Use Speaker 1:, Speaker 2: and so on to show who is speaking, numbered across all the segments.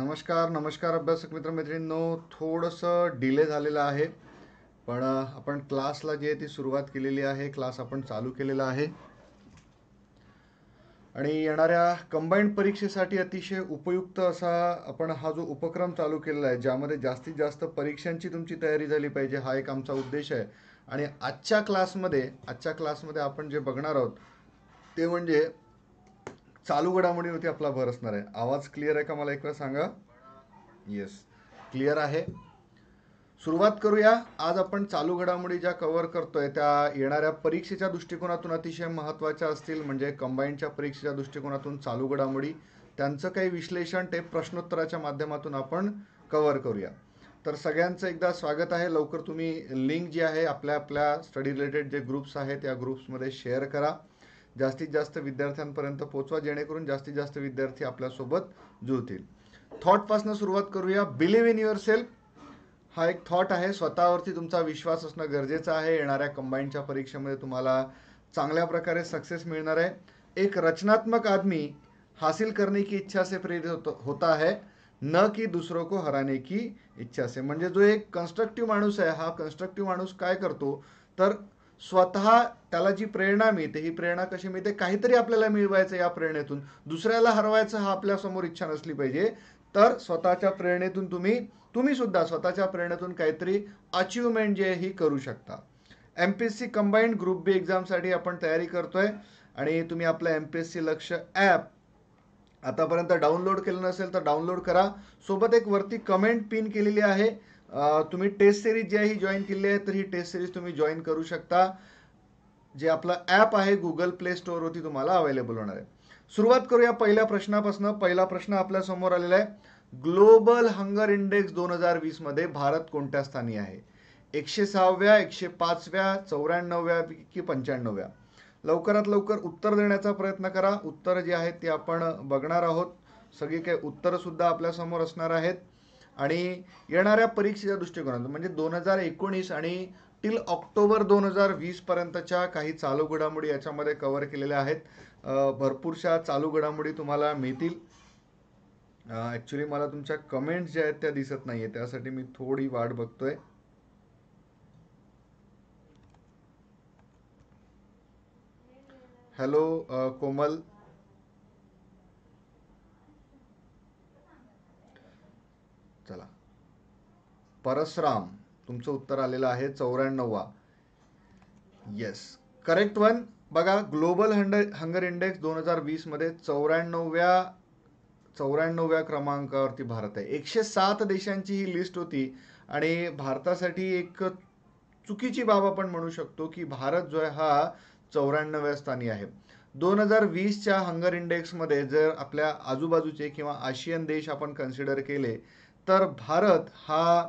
Speaker 1: नमस्कार नमस्कार अभ्यासक मैत्रिणींनो थोडंसं डिले झालेलं आहे पण आपण क्लासला जी आहे ती सुरुवात केलेली आहे क्लास आपण चालू केलेला आहे आणि येणाऱ्या कंबाईंड परीक्षेसाठी अतिशय उपयुक्त असा आपण हा जो उपक्रम चालू केलेला आहे ज्यामध्ये जास्तीत जास्त परीक्षांची तुमची तयारी झाली पाहिजे हा एक आमचा उद्देश आहे आणि आजच्या क्लासमध्ये आजच्या क्लासमध्ये आपण जे बघणार आहोत ते म्हणजे चालू घडामोडीवरती आपला भर असणार आहे आवाज क्लिअर आहे का मला एक वेळा सांगा येस क्लिअर आहे सुरुवात करूया आज आपण चालू घडामोडी ज्या कव्हर करतोय त्या येणाऱ्या परीक्षेच्या दृष्टिकोनातून अतिशय महत्त्वाच्या असतील म्हणजे कंबाईनच्या परीक्षेच्या दृष्टिकोनातून चालू घडामोडी त्यांचं काही विश्लेषण ते प्रश्नोत्तराच्या माध्यमातून आपण कव्हर करूया तर सगळ्यांचं एकदा स्वागत आहे लवकर तुम्ही लिंक जी आहे आपल्या आपल्या स्टडी रिलेटेड जे ग्रुप्स आहेत त्या ग्रुप्समध्ये शेअर करा जास्तीत जास्त विद्यार्थ्यांपर्यंत पोचवा जेणेकरून जास्तीत जास्त विद्यार्थी आपल्यासोबत जुळतील थॉटपासनं सुरुवात करूया बिलीव इन युअर सेल्फ हा एक थॉट आहे स्वतःवरती तुमचा विश्वास असणं गरजेचं आहे येणाऱ्या कंबाईनच्या परीक्षेमध्ये तुम्हाला चांगल्या प्रकारे सक्सेस मिळणार आहे एक रचनात्मक आदमी हासिल करणे की इच्छा से प्रेरित होत होता है न की दुसरं को हराने की इच्छा से म्हणजे जो एक कन्स्ट्रक्टिव्ह माणूस आहे हा कन्स्ट्रक्टिव्ह माणूस काय करतो तर स्वतः त्याला जी प्रेरणा मिळते ही प्रेरणा कशी मिळते काहीतरी आपल्याला मिळवायचं या प्रेरणेतून दुसऱ्याला हरवायचं हा आपल्यासमोर इच्छा नसली पाहिजे तर स्वतःच्या प्रेरणेतून तुम्ही तुम्ही सुद्धा स्वतःच्या प्रेरणेतून काहीतरी अचीवमेंट जे ही करू शकता M P S C combined group B एक्झामसाठी आपण तयारी करतोय आणि तुम्ही आपलं एम पी एस सी लक्ष ॲप आतापर्यंत डाउनलोड केलं नसेल तर डाउनलोड करा सोबत एक वरती कमेंट पिन केलेली आहे तुम्ही टेस्ट सिरीज जी आहे ही जॉईन केली आहे तर ही टेस्ट सिरीज तुम्ही जॉईन करू शकता जे आपलं ॲप आहे गुगल प्ले स्टोअरवरती तुम्हाला अवेलेबल होणार आहे सुरुवात करूया पहिल्या प्रश्नापासून पहिला प्रश्न आपल्या समोर आलेला आहे ग्लोबल हंगर इंडेक्स दोन हजार वीसमध्ये भारत कोणत्या स्थानी आहे एकशे सहाव्या एकशे पाचव्या चौऱ्याण्णव्या की पंच्याण्णव्या लवकरात लवकर उत्तर देण्याचा प्रयत्न करा उत्तर जे आहेत ते आपण बघणार आहोत सगळी काही उत्तरंसुद्धा आपल्यासमोर असणार आहेत आणि येणाऱ्या परीक्षेच्या दृष्टिकोनातून म्हणजे दोन हजार एकोणीस आणि टिल ऑक्टोबर दोन हजार पर्यंतच्या काही चालू घडामोडी याच्यामध्ये कव्हर केलेल्या आहेत भरपूरशा चालू घडामोडी तुम्हाला मिळतील ॲक्च्युली मला तुमच्या कमेंट्स ज्या आहेत त्या दिसत नाही आहे त्यासाठी मी थोडी वाट बघतोय हॅलो कोमल परसराम तुमचं उत्तर आलेलं आहे चौऱ्याण्णववा येस करेक्ट वन बघा ग्लोबल हंड हंगर इंडेक्स दोन हजार वीसमध्ये चौऱ्याण्णवव्या चौऱ्याण्णवव्या क्रमांकावरती भारत आहे एकशे सात देशांची ही लिस्ट होती आणि भारतासाठी एक चुकीची बाब आपण म्हणू शकतो की भारत जो आहे हा चौऱ्याण्णव्या स्थानी आहे दोन हजार वीसच्या हंगर इंडेक्समध्ये जर आपल्या आजूबाजूचे किंवा आशियन देश आपण कन्सिडर केले तर भारत हा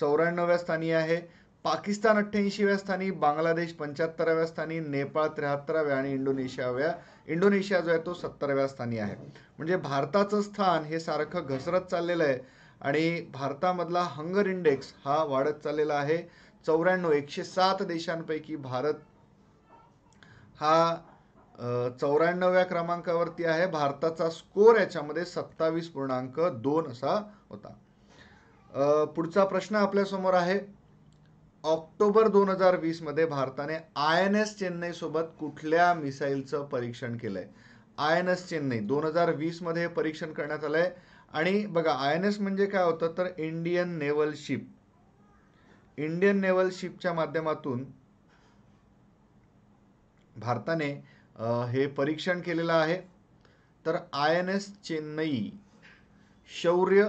Speaker 1: चौऱ्याण्णव्या स्थानी आहे पाकिस्तान अठ्ठ्याऐंशीव्या स्थानी बांगलादेश पंच्याहत्तराव्या स्थानी नेपाळ त्र्याहत्तराव्या आणि इंडोनेशियाव्या इंडोनेशिया जो आहे तो सत्तराव्या स्थानी आहे म्हणजे भारताचं स्थान हे सारखं घसरत चाललेलं आहे आणि भारतामधला हंगर इंडेक्स हा वाढत चाललेला आहे चौऱ्याण्णव एकशे सात देशांपैकी भारत हा चौऱ्याण्णव्या क्रमांकावरती आहे भारताचा स्कोर याच्यामध्ये सत्तावीस पूर्णांक दोन असा होता पुढचा प्रश्न आपल्यासमोर आहे ऑक्टोबर दोन हजार वीसमध्ये भारताने आय एन एस चेन्नईसोबत कुठल्या मिसाईलचं परीक्षण केलं आहे आय एन एस चेन्नई दोन हजार वीसमध्ये हे परीक्षण करण्यात आलं आहे आणि बघा आय एन एस म्हणजे काय होतं तर Indian naval ship Indian naval शिपच्या माध्यमातून भारताने हे परीक्षण केलेलं आहे तर आय एन एस चेन्नई शौर्य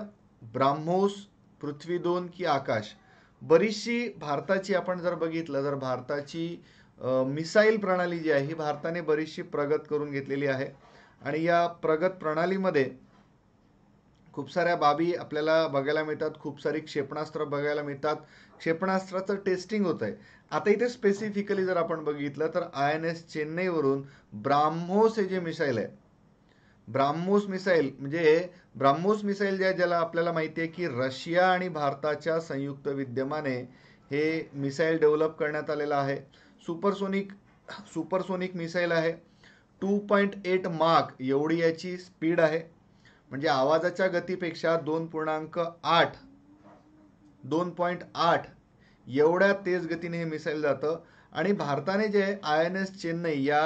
Speaker 1: ब्राह्मोस पृथ्वी दोन की आकाश बरीचशी भारताची आपण जर बघितलं तर भारताची मिसाईल प्रणाली जी आहे ही भारताने बरीचशी प्रगत करून घेतलेली आहे आणि या प्रगत प्रणालीमध्ये खूप साऱ्या बाबी आपल्याला बघायला मिळतात खूप सारी क्षेपणास्त्र बघायला मिळतात क्षेपणास्त्राचं टेस्टिंग होत आहे आता इथे स्पेसिफिकली जर आपण बघितलं तर आय एन एस चेन्नईवरून ब्राह्मोस हे जे मिसाईल आहे ब्राह्मोस मिसाईल म्हणजे ब्राह्मोस मिसाईल जे ज्याला आपल्याला माहिती आहे की रशिया आणि भारताच्या संयुक्त विद्यमाने हे मिसाईल डेव्हलप करण्यात आलेलं आहे सुपरसोनिक सुपरसोनिक मिसाईल आहे टू पॉईंट एट मार्क एवढी याची स्पीड आहे म्हणजे आवाजाच्या गतीपेक्षा दोन पूर्णांक आठ दोन पॉईंट आठ एवढ्या तेज गतीने हे मिसाईल जातं आणि भारताने जे आय एन एस चेन्नई या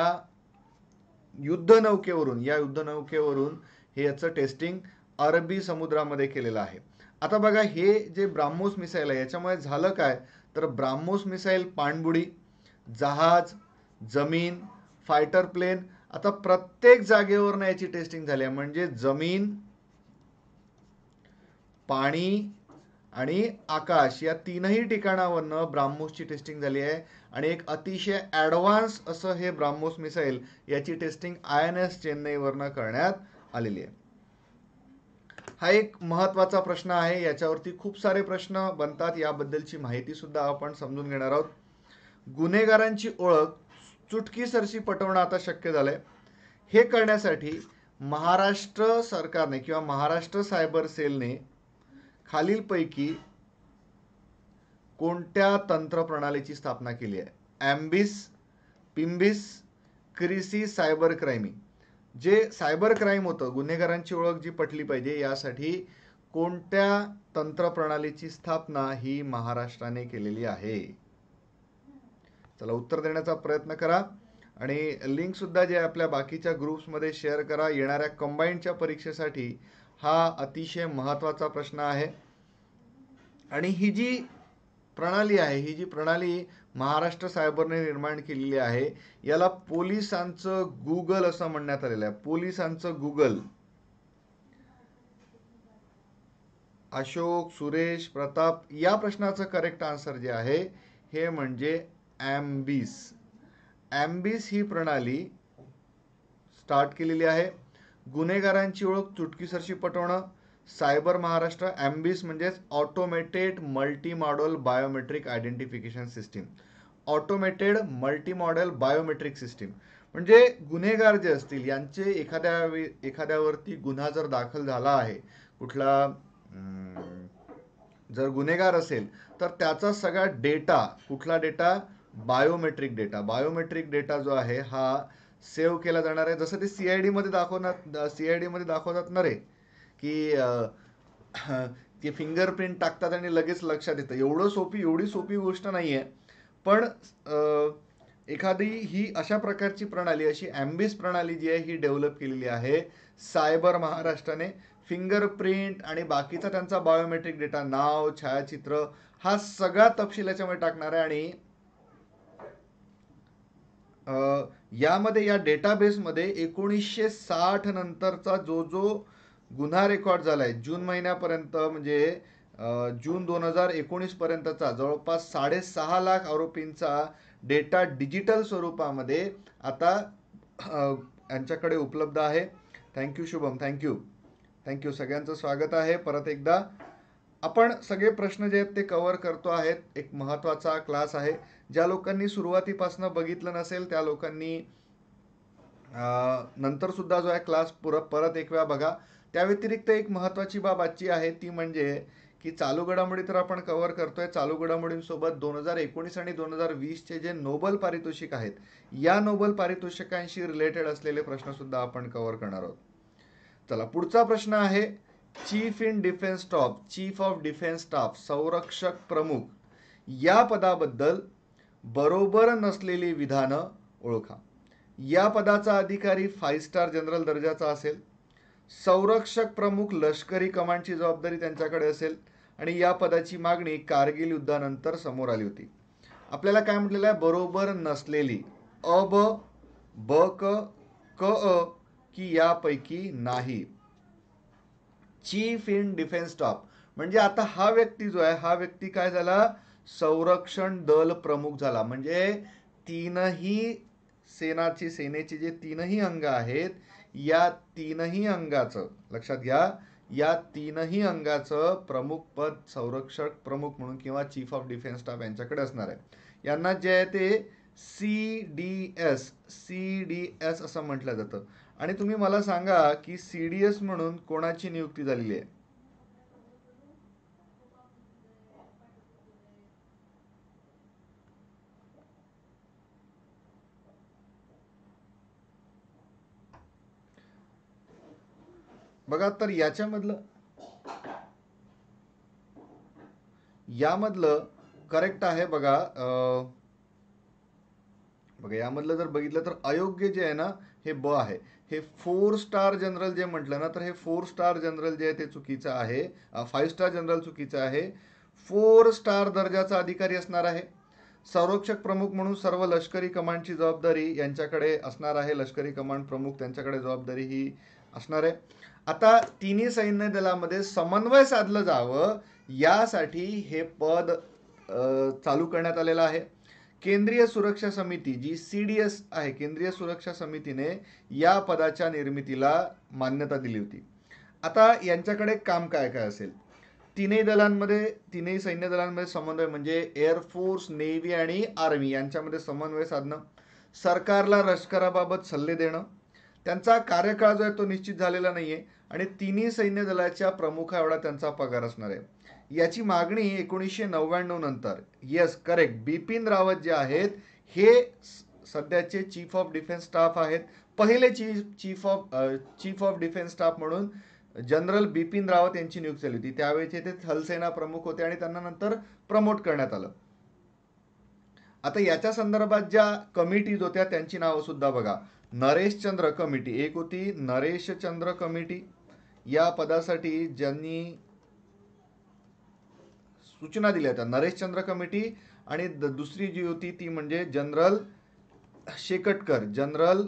Speaker 1: युद्धनौकेवरून या युद्धनौकेवरून हे याचं टेस्टिंग अरबी समुद्रामध्ये केलेलं आहे आता बघा हे जे ब्राह्मोस मिसाईल आहे याच्यामुळे झालं काय तर ब्राह्मोस मिसाईल पाणबुडी जहाज जमीन फायटर प्लेन आता प्रत्येक जागेवरनं याची टेस्टिंग झाली आहे म्हणजे जमीन पाणी आणि आकाश या तीनही ठिकाणावरनं ब्राह्मोसची टेस्टिंग झाली आहे आणि एक अतिशय ॲडव्हान्स असं हे ब्राह्मोस मिसाईल याची टेस्टिंग आय एन एस चेन्नईवरनं करण्यात आलेली आहे हा एक महत्त्वाचा प्रश्न आहे याच्यावरती खूप सारे प्रश्न बनतात याबद्दलची माहितीसुद्धा आपण समजून घेणार आहोत गुन्हेगारांची ओळख चुटकीसरशी पटवणं आता शक्य झालं आहे हे करण्यासाठी महाराष्ट्र सरकारने किंवा महाराष्ट्र सायबर सेलने खालीलपैकी कोणत्या तंत्रप्रणालीची स्थापना केली आहे ॲम्बिस पिंबिस क्रिसी सायबर क्राईमी जे सायबर क्राईम होतं गुन्हेगारांची ओळख जी पटली पाहिजे यासाठी कोणत्या तंत्रप्रणालीची स्थापना ही महाराष्ट्राने केलेली आहे चला उत्तर देण्याचा प्रयत्न करा आणि लिंक सुद्धा जे आपल्या बाकीच्या ग्रुप्समध्ये शेअर करा येणाऱ्या कंबाईंडच्या परीक्षेसाठी हा अतिशय महत्त्वाचा प्रश्न आहे आणि ही जी प्रणाली आहे ही जी प्रणाली महाराष्ट्र सायबरने निर्माण केलेली आहे याला पोलिसांचं गुगल असं म्हणण्यात आलेलं आहे पोलिसांचं गुगल अशोक सुरेश प्रताप या प्रश्नाचं करेक्ट आन्सर जे आहे हे म्हणजे ॲम्बिस ॲम्बिस ही प्रणाली स्टार्ट केलेली आहे गुन्हेगारांची ओळख चुटकीसरशी पटवणं सायबर महाराष्ट्र ॲम्बिस म्हणजेच automated multi modal biometric identification system automated multi model biometric system म्हणजे गुन्हेगार जे असतील यांचे एखाद्या एखाद्यावरती गुन्हा जर दाखल झाला आहे कुठला जर गुन्हेगार असेल तर त्याचा सगळा डेटा कुठला data biometric data biometric data जो आहे हा सेव्ह केला जाणार आहे जसं ते सी आय डीमध्ये दाखवणार सी आय डीमध्ये दाखवतात ना रे की ते फिंगरप्रिंट टाकतात आणि लगेच लक्षात येतं एवढं सोपी एवढी सोपी गोष्ट नाही आहे पण एखादी ही अशा प्रकारची प्रणाली अशी ॲम्बिस प्रणाली जी आहे ही डेव्हलप केलेली आहे सायबर महाराष्ट्राने फिंगरप्रिंट आणि बाकीचा त्यांचा बायोमेट्रिक डेटा नाव छायाचित्र हा सगळा तपशील याच्यामध्ये टाकणार आहे आणि यामध्ये या डेटाबेसमध्ये एकोणीसशे साठ नंतरचा जो जो गुन्हा रेकॉर्ड झाला आहे जून महिन्यापर्यंत म्हणजे जून दोन हजार एकोणीसपर्यंतचा जवळपास साडेसहा लाख आरोपींचा डेटा डिजिटल स्वरूपामध्ये आता यांच्याकडे उपलब्ध आहे थँक्यू शुभम थँक्यू थँक्यू सगळ्यांचं स्वागत आहे परत एकदा आपण सगळे प्रश्न जे आहेत ते कवर करतो आहेत एक महत्त्वाचा क्लास आहे ज्या लोकांनी सुरुवातीपासून बघितलं नसेल त्या लोकांनी नंतरसुद्धा जो आहे क्लास पुर परत एक वेळा बघा त्या व्यतिरिक्त एक महत्त्वाची बाब आजची आहे ती म्हणजे की चालू घडामोडी तर आपण कव्हर करतोय चालू घडामोडींसोबत दोन हजार एकोणीस आणि दोन हजार वीसचे जे नोबल पारितोषिक आहेत या नोबल पारितोषिकांशी रिलेटेड असलेले प्रश्नसुद्धा आपण कव्हर करणार आहोत चला पुढचा प्रश्न आहे chief in defence staff chief of defence staff संरक्षक प्रमुख या पदाबद्दल बरोबर नसलेली विधानं ओळखा या पदाचा अधिकारी फाईव्ह स्टार जनरल दर्जाचा असेल संरक्षक प्रमुख लष्करी कमांडची जबाबदारी त्यांच्याकडे असेल आणि या पदाची मागणी कारगिल युद्धानंतर समोर आली होती आपल्याला काय म्हटलेलं आहे बरोबर नसलेली अ ब ब क क अ की यापैकी नाही चीफ इन डिफेन्स स्टाफ म्हणजे आता हा व्यक्ती जो आहे हा व्यक्ती काय झाला संरक्षण दल प्रमुख झाला म्हणजे तीनही सेनाची सेनेचे जे तीनही अंग आहेत या तीनही अंगाचं लक्षात घ्या या तीनही अंगाचं प्रमुख पद संरक्षक प्रमुख म्हणून किंवा चीफ ऑफ डिफेन्स स्टाफ यांच्याकडे असणार आहे यांना जे आहे ते C D S C D S असं म्हटलं जातं आणि तुम्ही मला सांगा की सी डी एस म्हणून कोणाची नियुक्ती झालेली आहे बघा तर याच्यामधलं यामधलं करेक्ट आहे बघा बघा यामधलं जर बघितलं तर अयोग्य जे आहे ना हे ब आहे हे फोर स्टार जनरल जे म्हटलं ना तर हे फोर स्टार जनरल जे आहे ते चुकीचं आहे फाईव्ह स्टार जनरल चुकीचं आहे फोर स्टार दर्जाचा अधिकारी असणार आहे संरक्षक प्रमुख म्हणून सर्व लष्करी कमांडची जबाबदारी यांच्याकडे असणार आहे लष्करी कमांड प्रमुख त्यांच्याकडे जबाबदारी ही असणार आहे आता तिन्ही सैन्य दलामध्ये समन्वय साधलं जावं यासाठी हे पद चालू करण्यात आलेलं आहे केंद्रीय सुरक्षा समिती जी सी डी एस आहे केंद्रीय सुरक्षा समितीने या पदाच्या निर्मितीला मान्यता दिली होती आता यांच्याकडे काम काय काय असेल तिन्ही दलांमध्ये तिन्ही सैन्य दलांमध्ये समन्वय म्हणजे एअरफोर्स नेव्ही आणि आर्मी यांच्यामध्ये समन्वय साधणं सरकारला लष्कराबाबत सल्ले देणं त्यांचा कार्यकाळ जो आहे तो निश्चित झालेला नाहीये आणि तिन्ही सैन्य दलाच्या प्रमुखा एवढा त्यांचा पगार असणार आहे याची मागणी एकोणीसशे नव्याण्णव नंतर येस करेक्ट बिपिन रावत जे आहेत हे सध्याचे चीफ ऑफ डिफेन्स स्टाफ आहेत पहिले chief chief of chief of defence staff म्हणून जनरल बिपिन रावत यांची नियुक्ती झाली होती त्यावेळी ते थलसेना प्रमुख होते आणि त्यांना नंतर प्रमोट करण्यात आलं आता याच्या संदर्भात ज्या कमिटीज होत्या त्यांची नावं सुद्धा बघा नरेशचंद्र कमिटी एक होती नरेशचंद्र कमिटी या पदासाठी ज्यांनी सूचना दिल्या होत्या नरेशचंद्र कमिटी आणि दुसरी जी होती ती म्हणजे general Shekatkar general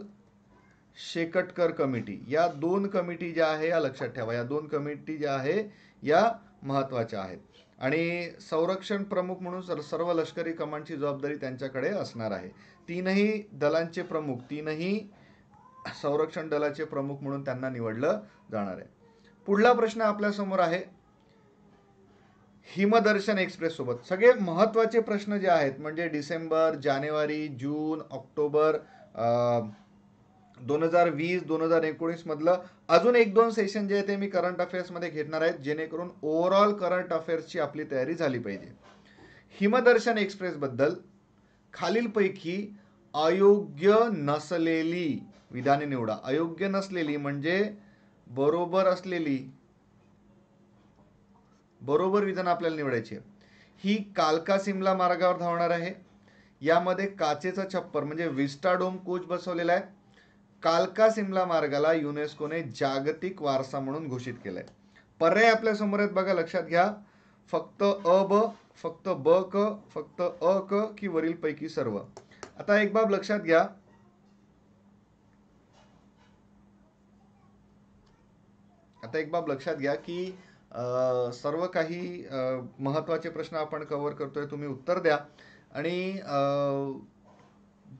Speaker 1: Shekatkar committee या दोन कमिटी ज्या आहे या लक्षात ठेवा या दोन कमिटी ज्या आहे या महत्त्वाच्या आहेत आणि संरक्षण प्रमुख म्हणून सर्व लष्करी कमांडची जबाबदारी त्यांच्याकडे असणार आहे तीनही दलांचे प्रमुख तीनही संरक्षण दलाचे प्रमुख म्हणून त्यांना निवडलं जाणार आहे पुढला प्रश्न आपल्यासमोर आहे हिमदर्शन एक्सप्रेस सोबत सगळे महत्त्वाचे प्रश्न जे आहेत म्हणजे डिसेंबर जानेवारी जून ऑक्टोबर दोन हजार वीस दोन हजार एकोणीसमधलं अजून एक दोन सेशन जे आहे ते मी करंट मध्ये घेणार आहेत जेणेकरून ओव्हरऑल करंट अफेअर्सची आपली तयारी झाली पाहिजे हिमदर्शन एक्सप्रेस बद्दल खालीलपैकी अयोग्य नसलेली विधाने निवडा अयोग्य नसलेली म्हणजे बरोबर असलेली बरोबर विधान आपल्याला निवडायची ही कालका सिमला मार्गावर धावणार आहे यामध्ये काचेचा छप्पर म्हणजे विस्टाडोम कोच बसवलेला आहे कालका सिमला मार्गाला युनेस्कोने जागतिक वारसा म्हणून घोषित केलाय पर्याय आपल्या समोर आहेत बघा लक्षात घ्या फक्त अ ब फक्त ब क फक्त अ क की वरीलपैकी सर्व आता एक बाब लक्षात घ्या आता एक बाब लक्षात घ्या की सर्व काही महत्त्वाचे प्रश्न आपण कव्हर करतोय तुम्ही उत्तर द्या आणि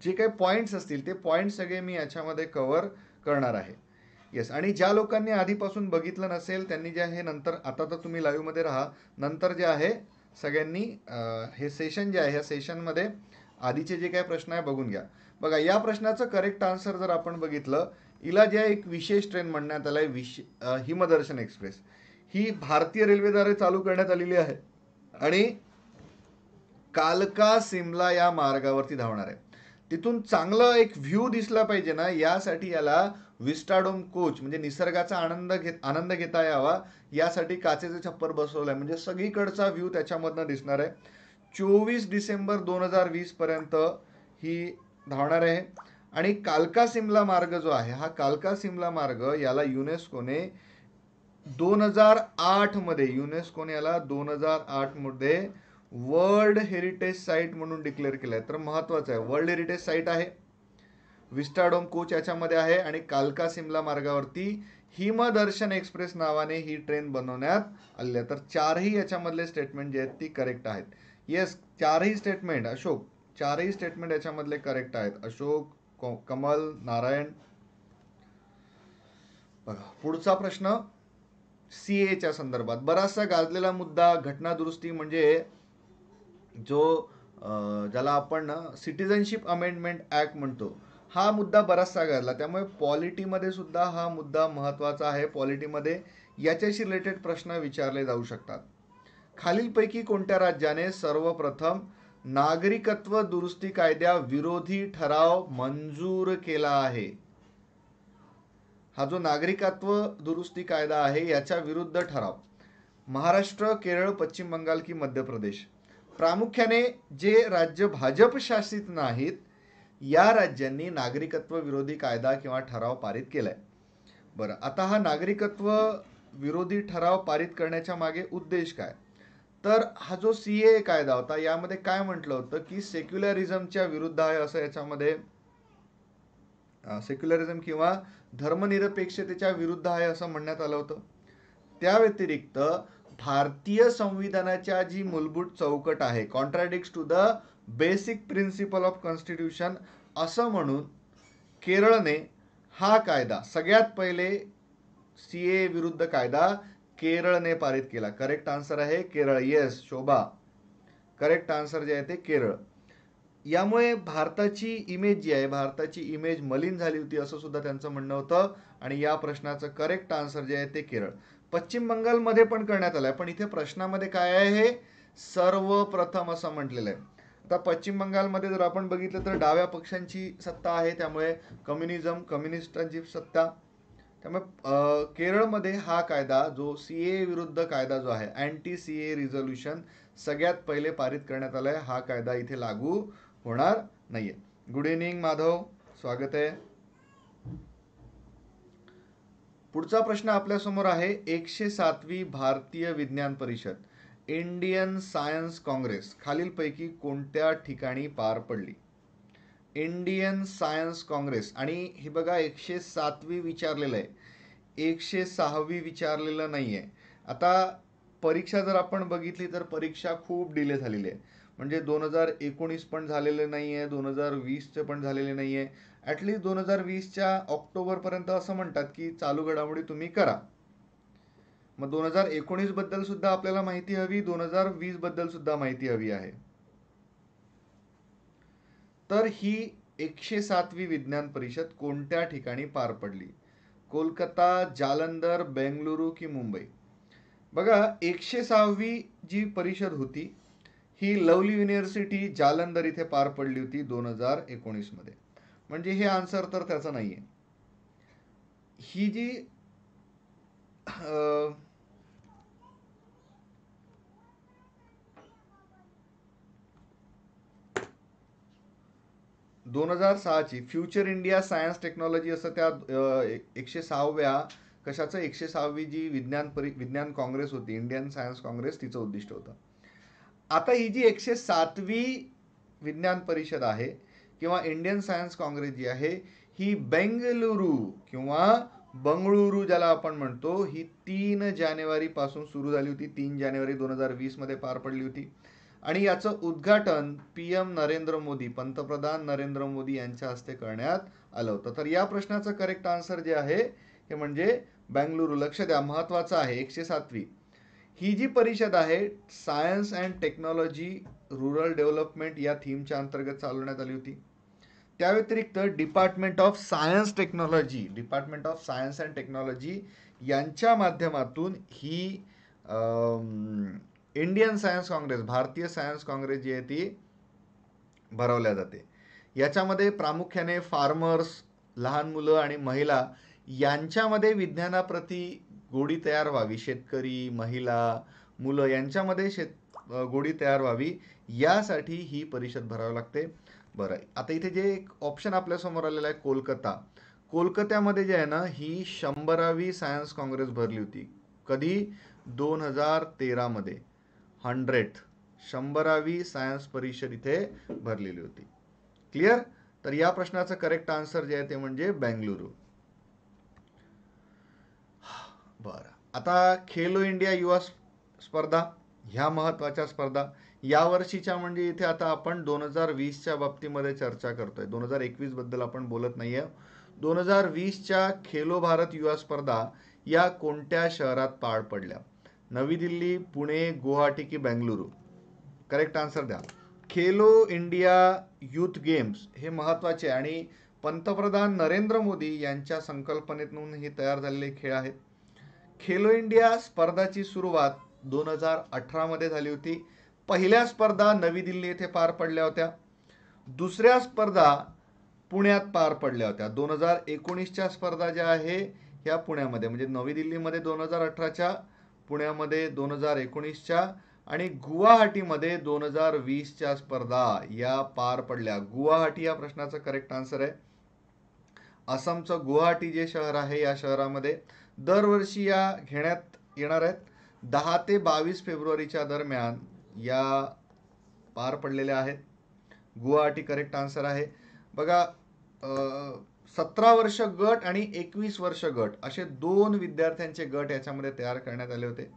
Speaker 1: जे काही पॉईंट्स असतील ते पॉईंट सगळे मी याच्यामध्ये कव्हर करणार आहे येस आणि ज्या लोकांनी आधीपासून बघितलं नसेल त्यांनी जे आहे नंतर आता तर तुम्ही लाईव्हमध्ये राहा नंतर जे आहे सगळ्यांनी हे सेशन जे आहे ह्या सेशनमध्ये आधीचे जे काही प्रश्न आहे बघून घ्या बघा या प्रश्नाचं करेक्ट आन्सर जर आपण बघितलं हिला जे एक विशेष ट्रेन म्हणण्यात आलं आहे विश हिमदर्शन एक्सप्रेस ही भारतीय रेल्वेद्वारे चालू करण्यात आलेली आहे आणि कालका सिमला या मार्गावरती धावणार आहे तिथून चांगलं एक व्ह्यू दिसला पाहिजे ना यासाठी याला विस्टाडोम कोच म्हणजे निसर्गाचा आनंद घेत आनंद घेता यावा यासाठी काचेचं छप्पर बसवलं आहे म्हणजे सगळीकडचा व्ह्यू त्याच्यामधनं दिसणार आहे चोवीस डिसेंबर दोन हजार वीसपर्यंत ही धावणार आहे आणि कालका सिमला मार्ग जो आहे हा कालका सिमला मार्ग याला युनेस्कोने दोन हजार आठमध्ये युनेस्कोने याला दोन हजार आठमध्ये वर्ल्ड हेरिटेज साईट म्हणून डिक्लेअर केलं आहे तर महत्त्वाचं आहे वर्ल्ड हेरिटेज साईट आहे विस्टाडोम कोच याच्यामध्ये आहे आणि कालका सिमला मार्गावरती हिमदर्शन एक्सप्रेस नावाने ही ट्रेन बनवण्यात आली आहे तर चारही याच्यामधले स्टेटमेंट जे आहेत ती करेक्ट आहेत येस चारही स्टेटमेंट अशोक चारही स्टेटमेंट याच्यामधले करेक्ट आहेत अशोक कमल नारायण बघा पुढचा प्रश्न सी एच्या संदर्भात बराचसा गाजलेला मुद्दा घटना दुरुस्ती म्हणजे जो ज्याला आपण सिटीजनशिप अमेंडमेंट ऍक्ट म्हणतो हा मुद्दा बराचसा गाजला त्यामुळे पॉलिटीमध्ये सुद्धा हा मुद्दा महत्त्वाचा आहे पॉलिटीमध्ये याच्याशी रिलेटेड प्रश्न विचारले जाऊ शकतात खालीलपैकी कोणत्या राज्याने सर्वप्रथम नागरिकत्व दुरुस्ती कायद्या विरोधी ठराव मंजूर केला आहे हा जो नागरिकत्व दुरुस्ती कायदा आहे याच्या विरुद्ध ठराव महाराष्ट्र केरळ पश्चिम बंगाल की मध्य प्रदेश प्रामुख्याने जे राज्य भाजप शासित नाहीत या राज्यांनी नागरिकत्व विरोधी कायदा किंवा ठराव पारित केलाय बरं आता हा नागरिकत्व विरोधी ठराव पारित करण्याच्या मागे उद्देश काय तर हा जो सी ए कायदा होता यामध्ये काय म्हटलं होतं की सेक्युलरिझमच्या विरुद्ध आहे असं याच्यामध्ये सेक्युलरिझम किंवा धर्मनिरपेक्षतेच्या विरुद्ध आहे असं म्हणण्यात आलं होतं त्या व्यतिरिक्त भारतीय संविधानाच्या जी मूलभूत चौकट आहे contradicts to the basic principle of constitution असं म्हणून केरळने हा कायदा सगळ्यात पहिले सी ए विरुद्ध कायदा केरळने पारित केला करेक्ट आन्सर आहे Kerala yes Shobha correct answer जे आहे ते केरळ यामुळे भारताची इमेज जी आहे भारताची इमेज मलिन झाली होती असं सुद्धा त्यांचं म्हणणं होतं आणि या प्रश्नाचं करेक्ट आन्सर जे आहे ते केरळ पश्चिम बंगालमध्ये पण करण्यात आलं आहे पण इथे प्रश्नामध्ये काय आहे हे सर्वप्रथम असं म्हटलेलं आहे आता पश्चिम बंगालमध्ये जर आपण बघितलं तर डाव्या पक्षांची सत्ता आहे त्यामुळे कम्युनिझम कम्युनिस्टांची सत्ता त्यामुळे केरळमध्ये हा कायदा जो सी ए विरुद्ध कायदा जो आहे अँटी सी ए रिझोल्युशन सगळ्यात पहिले पारित करण्यात आला आहे हा कायदा इथे लागू होणार नाही आहे गुड इव्हनिंग माधव स्वागत आहे पुढचा प्रश्न आपल्यासमोर आहे एकशे सातवी भारतीय विज्ञान परिषद इंडियन सायन्स काँग्रेस खालीलपैकी कोणत्या ठिकाणी पार पडली इंडियन सायन्स काँग्रेस आणि हे बघा एकशे सातवी विचारलेलं आहे एकशे सहावी विचारलेलं नाही आहे आता परीक्षा जर आपण बघितली तर परीक्षा खूप डिले झालेली आहे म्हणजे दोन हजार एकोणीस पण झालेले नाही आहे दोन हजार वीसचे पण झालेले नाही आहे ॲटलिस्ट दोन हजार वीसच्या पर्यंत असं म्हणतात की चालू घडामोडी तुम्ही करा मग दोन हजार बद्दल सुद्धा आपल्याला माहिती हवी दोन हजार बद्दल सुद्धा माहिती हवी आहे तर ही एकशे सातवी विज्ञान परिषद कोणत्या ठिकाणी पार पडली कोलकाता जालंधर बेंगलुरू की मुंबई बघा एकशे सहावी जी परिषद होती ही लवली युनिव्हर्सिटी जालंधर इथे पार पडली होती दोन हजार एकोणीसमध्ये म्हणजे हे आन्सर तर त्याचं नाही ही जी दोन हजार सहाची फ्युचर इंडिया सायन्स टेक्नॉलॉजी असं त्या एकशे सहाव्या कशाचं एकशे सहावी जी विज्ञान परि विज्ञान काँग्रेस होती इंडियन सायन्स काँग्रेस तिचं उद्दिष्ट होतं आता ही जी एकशे सातवी विज्ञान परिषद आहे किंवा इंडियन सायन्स काँग्रेस जी आहे ही बेंगलुरू किंवा बंगळुरू ज्याला आपण म्हणतो ही तीन जानेवारीपासून सुरू झाली होती तीन जानेवारी दोन हजार वीसमध्ये पार पडली होती आणि याचं उद्घाटन पी एम नरेंद्र मोदी पंतप्रधान नरेंद्र मोदी यांच्या हस्ते करण्यात आलं होतं तर या प्रश्नाचं करेक्ट आन्सर जे आहे हे म्हणजे बेंगलुरू लक्ष द्या महत्त्वाचं आहे एकशे सातवी ही जी परिषद आहे science and technology rural development या थीमच्या अंतर्गत चालवण्यात आली होती त्या व्यतिरिक्त department of science technology department of science and technology यांच्या माध्यमातून ही इंडियन सायन्स काँग्रेस भारतीय सायन्स काँग्रेस जी आहे ती भरवल्या जाते याच्यामध्ये प्रामुख्याने फार्मर्स लहान मुलं आणि महिला यांच्यामध्ये विज्ञानाप्रती गोडी तयार व्हावी शेतकरी महिला मुलं यांच्यामध्ये शेत गोडी तयार व्हावी यासाठी ही परिषद भरावी लागते बरं आता इथे जे एक ऑप्शन समोर आलेलं आहे कोलकाता कोलकात्यामध्ये जे आहे ना ही शंभरावी सायन्स काँग्रेस भरली होती कधी दोन हजार तेरामध्ये हंड्रेड शंभरावी सायन्स परिषद इथे भरलेली होती क्लिअर तर या प्रश्नाचं करेक्ट आन्सर जे आहे ते म्हणजे बेंगलुरू बरं आता खेलो इंडिया युवा स्पर्धा ह्या महत्त्वाच्या स्पर्धा या वर्षीच्या म्हणजे इथे आता आपण दोन हजार वीसच्या बाबतीमध्ये चर्चा करतोय दोन हजार बद्दल आपण बोलत नाही दोन हजार वीसच्या खेलो भारत युवा स्पर्धा या कोणत्या शहरात पार पडल्या नवी दिल्ली पुणे गुवाहाटी की बेंगलुरू करेक्ट आन्सर द्या खेलो इंडिया यूथ गेम्स हे महत्त्वाचे आणि पंतप्रधान नरेंद्र मोदी यांच्या संकल्पनेतून हे तयार झालेले खेळ आहेत खेलो इंडिया स्पर्धाची सुरुवात दोन हजार अठरामध्ये झाली होती पहिल्या स्पर्धा नवी दिल्ली येथे पार पडल्या होत्या दुसऱ्या स्पर्धा पुण्यात पार पडल्या होत्या दोन हजार एकोणीसच्या स्पर्धा ज्या आहे ह्या पुण्यामध्ये म्हणजे नवी दिल्लीमध्ये दोन हजार अठराच्या पुण्यामध्ये दोन हजार एकोणीसच्या आणि गुवाहाटीमध्ये दोन हजार वीसच्या स्पर्धा या पार पडल्या गुवाहाटी या प्रश्नाचं करेक्ट आन्सर आहे आसामचं गुवाहाटी जे शहर आहे या शहरामध्ये दरवर्षी या घेण्यात येणार आहेत दहा ते बावीस फेब्रुवारीच्या दरम्यान या पार पडलेल्या आहेत गुवाहाटी करेक्ट आन्सर आहे बघा सतरा वर्ष गट आणि एकवीस वर्ष गट असे दोन विद्यार्थ्यांचे गट याच्यामध्ये तयार करण्यात आले होते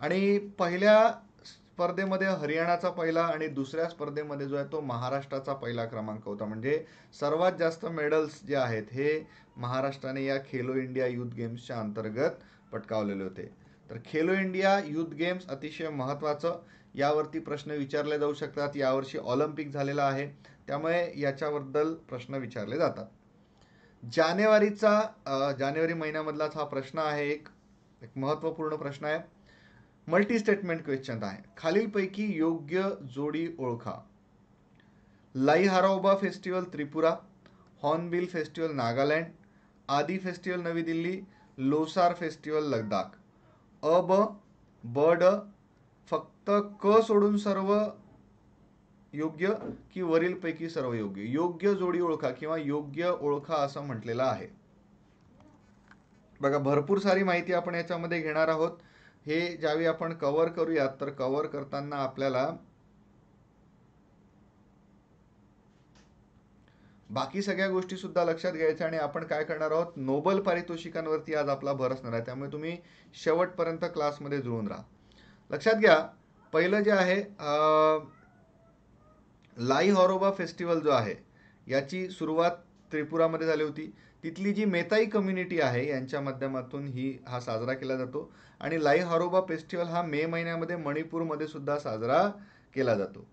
Speaker 1: आणि पहिल्या स्पर्धेमध्ये हरियाणाचा पहिला आणि दुसऱ्या स्पर्धेमध्ये जो आहे तो महाराष्ट्राचा पहिला क्रमांक होता म्हणजे सर्वात जास्त मेडल्स जे आहेत हे महाराष्ट्राने या खेलो इंडिया यूथ गेम्सच्या अंतर्गत पटकावलेले होते तर खेलो इंडिया युथ गेम्स अतिशय महत्त्वाचं यावरती प्रश्न विचारले जाऊ शकतात यावर्षी ऑलिम्पिक झालेला आहे त्यामुळे याच्याबद्दल प्रश्न विचारले जातात जानेवारीचा जानेवारी महिन्यामधलाच हा प्रश्न आहे एक एक महत्त्वपूर्ण प्रश्न आहे मल्टी स्टेटमेंट क्वेश्चन आहे खालीलपैकी योग्य जोडी ओळखा Lai Haraoba festival Tripura hornbill festival Nagaland Aadi festival नवी दिल्ली लोसार फेस्टिवल लद्दाख अ ब फक्त क सोडून सर्व योग्य की वरीलपैकी सर्व योग्य योग्य जोडी ओळखा किंवा योग्य ओळखा असं म्हटलेलं आहे बघा भरपूर सारी माहिती आपण याच्यामध्ये घेणार आहोत हे ज्यावेळी आपण कवर करूयात तर कवर करताना आपल्याला बाकी सगळ्या गोष्टी सुद्धा लक्षात घ्यायच्या आणि आपण काय करणार आहोत नोबल पारितोषिकांवरती आज आपला भर असणार आहे त्यामुळे तुम्ही शेवटपर्यंत क्लासमध्ये जुळून राहा लक्षात घ्या पहिलं जे आहे लाई हॉरोबा फेस्टिवल जो आहे याची सुरुवात त्रिपुरामध्ये झाली होती तिथली जी मेताई कम्युनिटी आहे यांच्या माध्यमातून ही हा साजरा केला जातो आणि लाई हॉरोबा फेस्टिवल हा मे महिन्यामध्ये मणिपूरमध्ये सुद्धा साजरा केला जातो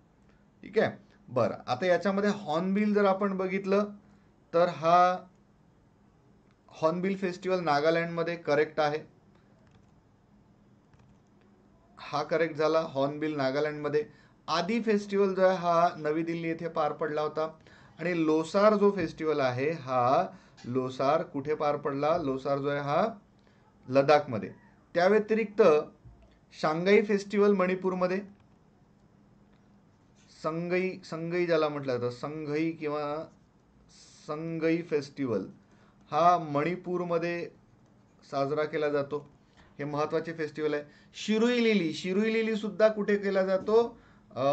Speaker 1: ठीक आहे बरं आता याच्यामध्ये हॉर्नबिल जर आपण बघितलं तर हा हॉर्नबिल फेस्टिवल नागालँडमध्ये करेक्ट आहे हा करेक्ट झाला हॉर्नबिल नागालँडमध्ये आदी फेस्टिवल जो आहे हा नवी दिल्ली येथे पार पडला होता आणि लोसार जो फेस्टिवल आहे हा लोसार कुठे पार पडला लोसार जो आहे हा लदाखमध्ये त्या व्यतिरिक्त शांघाई फेस्टिवल मणिपूरमध्ये संगई संगई ज्याला म्हटलं जातं संघई किंवा संगई फेस्टिवल हा मणिपूरमध्ये साजरा केला जातो हे महत्त्वाचे फेस्टिवल आहे शिरुई लिली शिरुई लिलीसुद्धा कुठे केला जातो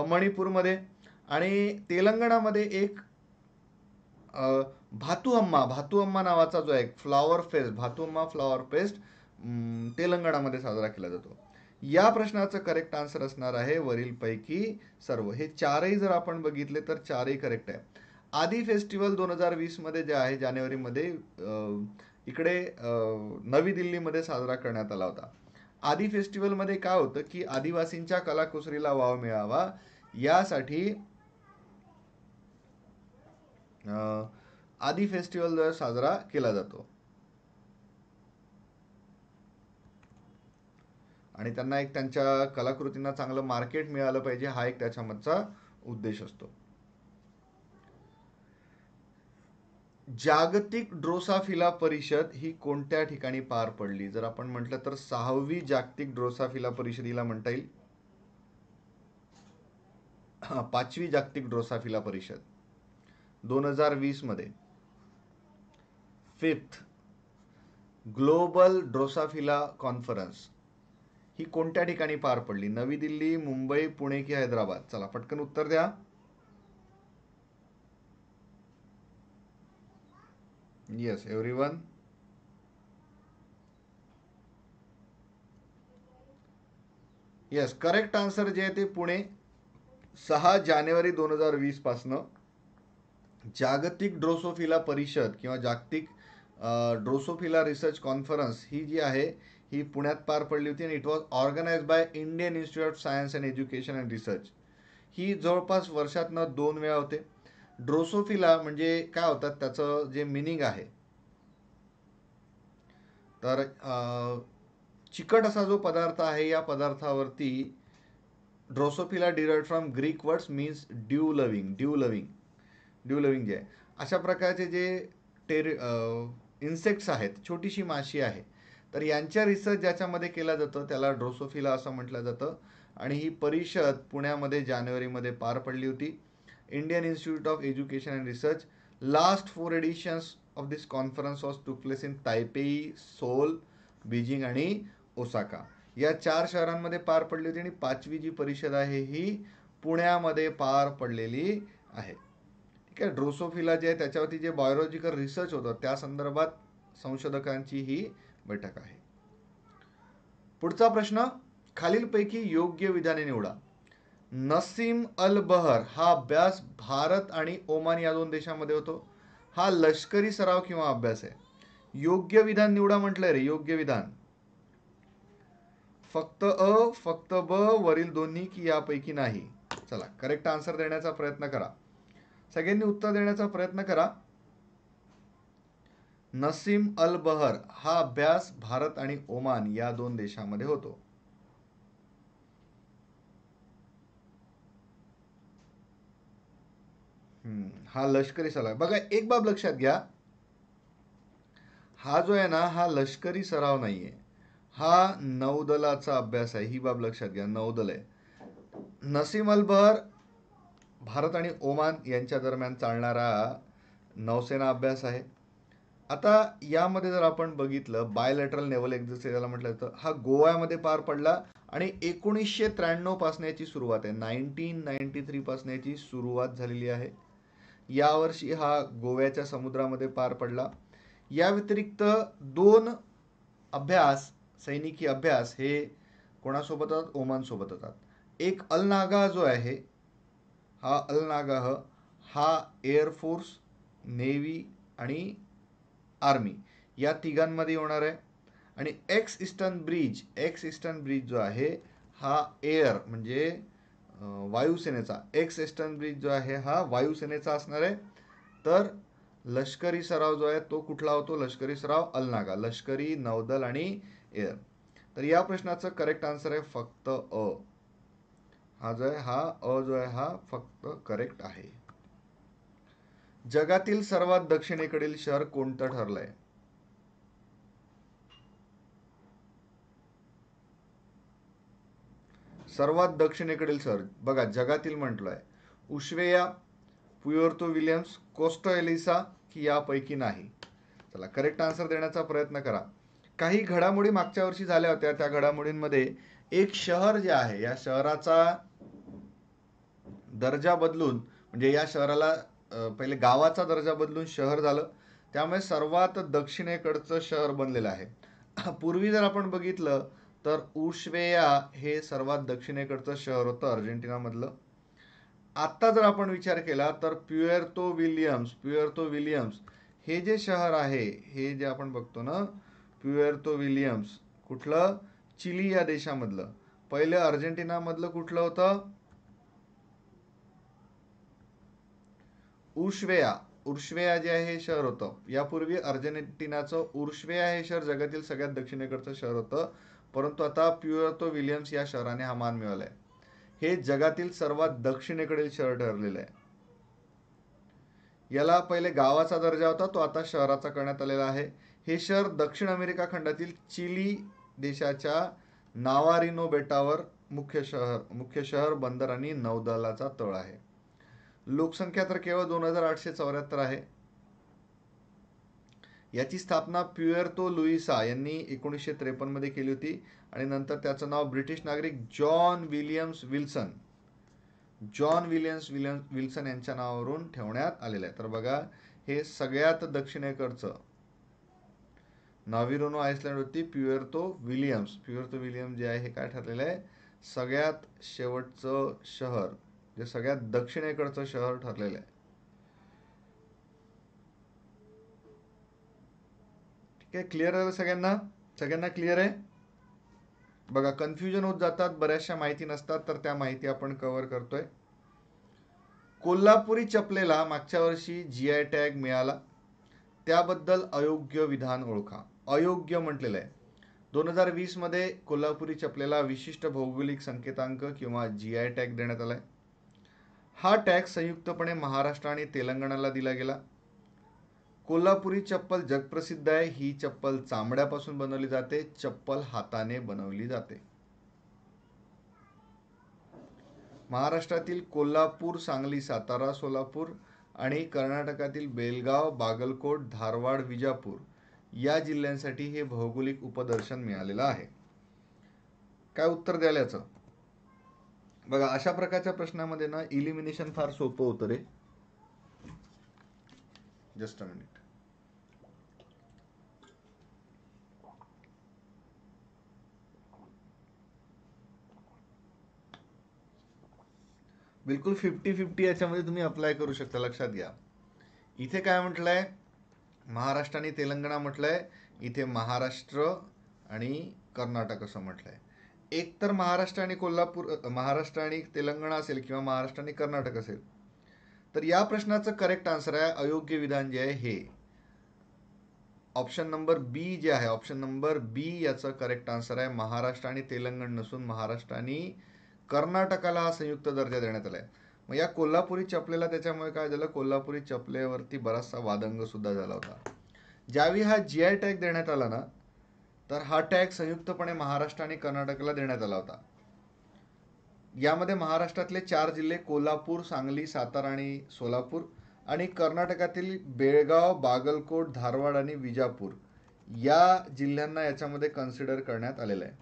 Speaker 1: मणिपूरमध्ये आणि तेलंगणामध्ये एक भातुअम्मा भातुअम्मा नावाचा जो आहे flower fest Bathukamma flower fest तेलंगणामध्ये साजरा केला जातो या प्रश्नाचं करेक्ट आन्सर असणार आहे वरीलपैकी सर्व हे चारही जर आपण बघितले तर चारही करेक्ट आहे आधी फेस्टिवल दोन हजार वीसमध्ये जे आहे जानेवारीमध्ये इकडे नवी दिल्लीमध्ये साजरा करण्यात आला होता आधी फेस्टिवलमध्ये काय होतं की आदिवासींच्या कलाकुसरीला वाव मिळावा यासाठी आदी फेस्टिवल साजरा केला जातो आणि त्यांना एक त्यांच्या कलाकृतींना चांगलं मार्केट मिळालं पाहिजे हा एक त्याच्यामधचा उद्देश असतो जागतिक ड्रोसाफिला परिषद ही कोणत्या ठिकाणी पार पडली जर आपण म्हटलं तर सहावी जागतिक ड्रोसाफिला परिषदेला म्हणता येईल पाचवी जागतिक ड्रोसाफिला परिषद दोन हजार मध्ये फिफ्थ ग्लोबल ड्रोसाफिला कॉन्फरन्स ही कोणत्या ठिकाणी पार पडली नवी दिल्ली मुंबई पुणे की हैदराबाद चला पटकन उत्तर द्या yes every one yes correct answer जे आहे ते पुणे सहा जानेवारी दोन हजार वीस पासनं जागतिक ड्रोसोफिला परिषद किंवा जागतिक ड्रोसोफिला रिसर्च कॉन्फरन्स ही जी आहे ही पुण्यात पार पडली होती आणि it was organise by Indian institute of science and education and research ही जवळपास वर्षातनं दोन वेळा होते ड्रोसोफिला म्हणजे काय होतात त्याचं जे मिनिंग आहे तर चिकट असा जो पदार्थ आहे या पदार्थावरती drosophila derived from Greek words means dew loving dew loving dew loving जे आहे अशा प्रकारचे जे टेरि इन्सेक्ट्स आहेत छोटीशी माशी आहे तर यांच्या रिसर्च ज्याच्यामध्ये केला जातं त्याला ड्रोसोफिला असं म्हटलं जातं आणि ही परिषद पुण्यामध्ये जानेवारीमध्ये पार पडली होती Indian institute of education and research last four editions of this conference of to place in Taipei Seoul Beijing आणि ओसाका या चार शहरांमध्ये पार पडली होती आणि पाचवी जी परिषद आहे ही पुण्यामध्ये पार पडलेली आहे ठीक आहे ड्रोसोफिला जे आहे त्याच्यावरती जे बायोलॉजिकल रिसर्च होतं त्या संदर्भात संशोधकांची ही बैठक आहे पुढचा प्रश्न खालीलपैकी योग्य विधाने निवडा नसीम अल बहर हा अभ्यास भारत आणि ओमान या दोन देशांमध्ये होतो हा लष्करी सराव किंवा अभ्यास आहे योग्य विधान निवडा म्हटलंय रे योग्य विधान फक्त अ फक्त ब वरील दोन्ही की यापैकी नाही चला करेक्ट आन्सर देण्याचा प्रयत्न करा सगळ्यांनी उत्तर देण्याचा प्रयत्न करा नसीम अल बहर हा अभ्यास भारत आणि ओमान या दोन देशांमध्ये होतो हा लष्करी सराव बघा एक बाब लक्षात घ्या हा जो आहे ना हा लष्करी सराव नाहीये हा नौदलाचा अभ्यास आहे ही बाब लक्षात घ्या नौदल आहे नसीम अल बहर भारत आणि ओमान यांच्या दरम्यान चालणारा नौसेना अभ्यास आहे आता यामध्ये जर आपण बघितलं बायलेटरल नेव्हल एक्झरसाइज याला म्हटलं तर हा गोव्यामध्ये पार पडला आणि एकोणीसशे त्र्याण्णव पासून याची सुरुवात आहे नाईन्टीन नाईन्टी थ्रीपासून याची सुरुवात झालेली आहे यावर्षी हा गोव्याच्या समुद्रामध्ये पार पडला या व्यतिरिक्त दोन अभ्यास सैनिकी अभ्यास हे कोणासोबत येतात ओमानसोबत होतात एक अलनागा जो आहे हा अलनागाह हा एअरफोर्स नेव्ही आणि आर्मी या तिघांमध्ये होणार आहे आणि ex eastern bridge ex eastern bridge जो आहे हा एअर म्हणजे वायुसेनेचा एक्स इस्टर्न ब्रिज जो आहे हा वायुसेनेचा असणार आहे तर लष्करी सराव जो आहे तो कुठला होतो लष्करी सराव अलनागा लष्करी नौदल आणि एअर तर या प्रश्नाचं करेक्ट आन्सर आहे फक्त अ हा जो आहे हा अ जो आहे हा फक्त करेक्ट आहे जगातील सर्वात दक्षिणेकडील शहर कोणतं ठरलंय सर्वात दक्षिणेकडील शहर बघा जगातील म्हटलंय उश्वेया पुयोर्तो विलियम्स कोस्टो एलिसा की यापैकी नाही चला करेक्ट आन्सर देण्याचा प्रयत्न करा काही घडामोडी मागच्या वर्षी झाल्या होत्या त्या घडामोडींमध्ये एक शहर जे आहे या शहराचा दर्जा बदलून म्हणजे या शहराला पहिले गावाचा दर्जा बदलून शहर झालं त्यामुळे सर्वात दक्षिणेकडचं शहर बनलेलं आहे पूर्वी जर आपण बघितलं तर उश्वेया हे सर्वात दक्षिणेकडचं शहर होतं अर्जेंटिनामधलं आत्ता जर आपण विचार केला तर प्युएर्तो विलियम्स प्युएर्तो विलियम्स हे जे शहर आहे हे जे आपण बघतो ना प्युएर्तो विलियम्स कुठलं चिली या देशामधलं पहिलं अर्जेंटिनामधलं कुठलं होतं उर्श्वेया उर्श्वेया जे आहे हे शहर होतं यापूर्वी अर्जेंटिनाचं उर्श्वेया हे शहर जगातील सगळ्यात दक्षिणेकडचं शहर होतं परंतु आता प्युअर्तो विलियम्स या शहराने हा मान मिळवला हे जगातील सर्वात दक्षिणेकडील शहर ठरलेलं आहे याला पहिले गावाचा दर्जा होता तो आता शहराचा करण्यात आलेला आहे हे शहर दक्षिण अमेरिका खंडातील चिली देशाच्या नावारिनो बेटावर मुख्य शहर मुख्य शहर बंदर आणि नौदलाचा तळ आहे लोकसंख्या तर केवळ दोन हजार आठशे चौऱ्याहत्तर आहे याची स्थापना प्युएर्तो लुईसा यांनी एकोणीसशे त्रेपन्नमध्ये केली होती आणि नंतर त्याचं नाव ब्रिटिश नागरिक John Williams Wilson John Williams William Wilson यांच्या नावावरून ठेवण्यात आलेलं आहे तर बघा हे सगळ्यात दक्षिणेकडचं नाविरोनो आयसलँड होती प्युएर्तो विलियम्स प्युएर्तो विलियम जे आहे हे काय ठरलेलं आहे सगळ्यात शेवटचं शहर जे सगळ्यात दक्षिणेकडचं शहर ठरलेलं आहे ठीक आहे क्लिअर आहे सगळ्यांना सगळ्यांना क्लिअर आहे बघा कन्फ्युजन होत जातात बऱ्याचशा माहिती नसतात तर त्या माहिती आपण कव्हर करतोय कोल्हापुरी चपलेला मागच्या वर्षी जी आय टॅग मिळाला त्याबद्दल अयोग्य विधान ओळखा अयोग्य म्हटलेलं आहे दोन हजार मध्ये कोल्हापुरी चपलेला विशिष्ट भौगोलिक संकेतांक किंवा जी आय टॅग देण्यात आला हा टॅक्स संयुक्तपणे महाराष्ट्र आणि तेलंगणाला दिला गेला कोल्हापुरी चप्पल जगप्रसिद्ध आहे ही चप्पल चामड्यापासून बनवली जाते चप्पल हाताने बनवली जाते महाराष्ट्रातील कोल्हापूर सांगली सातारा सोलापूर आणि कर्नाटकातील बेलगाव बागलकोट धारवाड विजापूर या जिल्ह्यांसाठी हे भौगोलिक उपदर्शन मिळालेलं आहे काय उत्तर द्यायलाच बघा अशा प्रकारच्या प्रश्नामध्ये ना इलिमिनेशन फार सोपं होतं रे जस्ट अ मिनिट बिलकुल फिफ्टी फिफ्टी याच्यामध्ये तुम्ही अप्लाय करू शकता लक्षात घ्या इथे काय म्हटलंय महाराष्ट्र आणि तेलंगणा म्हटलंय इथे महाराष्ट्र आणि कर्नाटक असं म्हटलंय एकतर महाराष्ट्र आणि कोल्हापूर महाराष्ट्र आणि तेलंगणा असेल किंवा महाराष्ट्र आणि कर्नाटक असेल तर या प्रश्नाचं करेक्ट आन्सर आहे अयोग्य विधान जे आहे हे ऑप्शन नंबर बी जे आहे ऑप्शन नंबर बी याचं करेक्ट आन्सर आहे महाराष्ट्र आणि तेलंगण नसून महाराष्ट्र आणि कर्नाटकाला हा संयुक्त दर्जा देण्यात आला आहे मग या कोल्हापुरी चपलेला त्याच्यामुळे काय झालं कोल्हापुरी चपलेवरती बराचसा वादंग सुद्धा झाला होता ज्यावेळी हा जी आय टॅग देण्यात आला ना तर हा टॅग संयुक्तपणे महाराष्ट्र आणि कर्नाटकला देण्यात आला होता यामध्ये महाराष्ट्रातले चार जिल्हे कोल्हापूर सांगली सातारा आणि सोलापूर आणि कर्नाटकातील बेळगाव बागलकोट धारवाड आणि विजापूर या जिल्ह्यांना याच्यामध्ये कन्सिडर करण्यात आलेलं आहे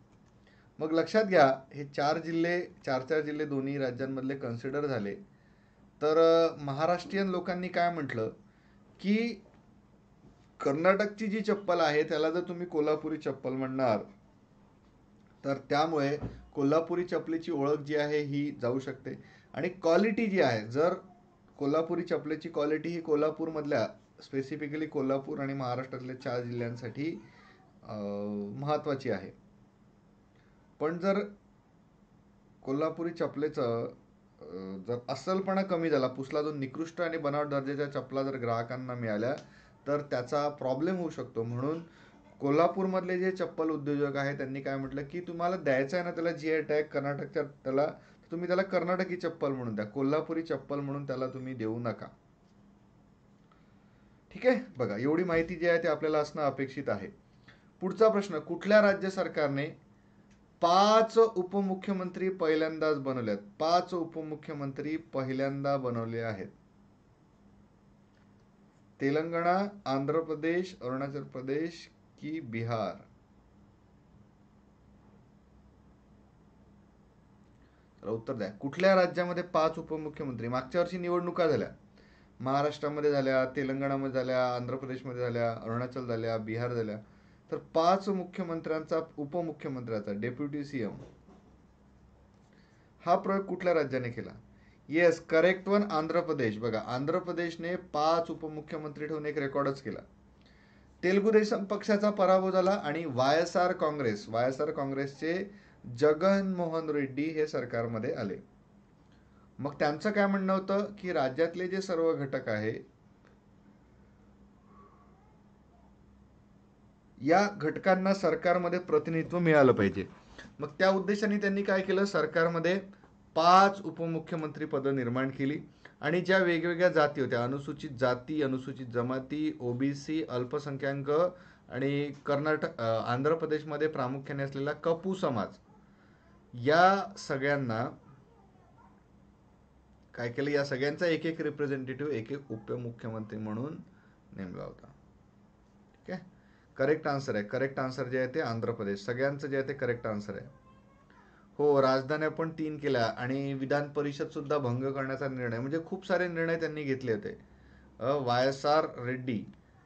Speaker 1: मग लक्षात घ्या हे चार जिल्हे चार चार जिल्हे दोन्ही राज्यांमधले कन्सिडर झाले तर महाराष्ट्रीयन लोकांनी काय म्हटलं की कर्नाटकची जी चप्पल आहे त्याला जर तुम्ही कोल्हापुरी चप्पल म्हणणार तर त्यामुळे कोल्हापुरी चपलीची ओळख जी आहे ही जाऊ शकते आणि क्वालिटी जी आहे जर कोल्हापुरी चपलेची क्वालिटी ही कोल्हापूरमधल्या स्पेसिफिकली कोल्हापूर आणि महाराष्ट्रातल्या चार जिल्ह्यांसाठी महत्त्वाची आहे पण जर कोल्हापुरी चपलेचं जर असलपणा कमी झाला पुसला जो निकृष्ट आणि बनावट दर्जाच्या चपला जर ग्राहकांना मिळाल्या तर त्याचा प्रॉब्लेम होऊ शकतो म्हणून कोल्हापूरमधले जे चप्पल उद्योजक आहे त्यांनी काय म्हटलं की तुम्हाला द्यायचं आहे ना त्याला जी आय टॅग कर्नाटकच्या त्याला तुम्ही त्याला कर्नाटकी चप्पल म्हणून द्या कोल्हापुरी चप्पल म्हणून त्याला तुम्ही देऊ नका ठीक आहे बघा एवढी माहिती जी आहे ते आपल्याला असणं अपेक्षित आहे पुढचा प्रश्न कुठल्या राज्य सरकारने पाच उपमुख्यमंत्री पहिल्यांदाच बनवले आहेत पाच उपमुख्यमंत्री पहिल्यांदा बनवले आहेत तेलंगणा आंध्र प्रदेश अरुणाचल प्रदेश की बिहार उत्तर द्या कुठल्या राज्यामध्ये पाच उपमुख्यमंत्री मागच्या वर्षी निवडणुका झाल्या महाराष्ट्रामध्ये झाल्या तेलंगणामध्ये झाल्या आंध्र प्रदेशमध्ये झाल्या अरुणाचल झाल्या बिहार झाल्या तर पाच मुख्यमंत्र्यांचा उपमुख्यमंत्र्याचा डेप्युटी सीएम हा प्रयोग कुठल्या राज्याने केला yes correct one Andhra Pradesh बघा आंध्र प्रदेशने पाच उपमुख्यमंत्री ठेवून एक रेकॉर्डच केला तेलुगू देशम पक्षाचा पराभव झाला आणि Y S R Congress Y S R काँग्रेसचे जगनमोहन रेड्डी हे सरकारमध्ये आले मग त्यांचं काय म्हणणं होतं की राज्यातले जे सर्व घटक आहे या घटकांना सरकारमध्ये प्रतिनिधित्व मिळालं पाहिजे मग त्या उद्देशाने त्यांनी काय केलं सरकारमध्ये पाच उपमुख्यमंत्री पदं निर्माण केली आणि ज्या वेगवेगळ्या जाती होत्या अनुसूचित जाती अनुसूचित जमाती ओबीसी अल्पसंख्याक आणि कर्नाटक आंध्र प्रदेशमध्ये प्रामुख्याने असलेला कपू समाज या सगळ्यांना काय केलं या सगळ्यांचा एक एक रिप्रेझेंटेटिव्ह एक एक उपमुख्यमंत्री म्हणून नेमला होता ठीक आहे करेक्ट आन्सर आहे करेक्ट आन्सर जे आहे ते आंध्र प्रदेश सगळ्यांचं जे आहे ते करेक्ट आन्सर आहे हो राजधान्या पण तीन केल्या आणि विधान परिषद सुद्धा भंग करण्याचा निर्णय म्हणजे खूप सारे निर्णय त्यांनी घेतले होते Y S R Reddy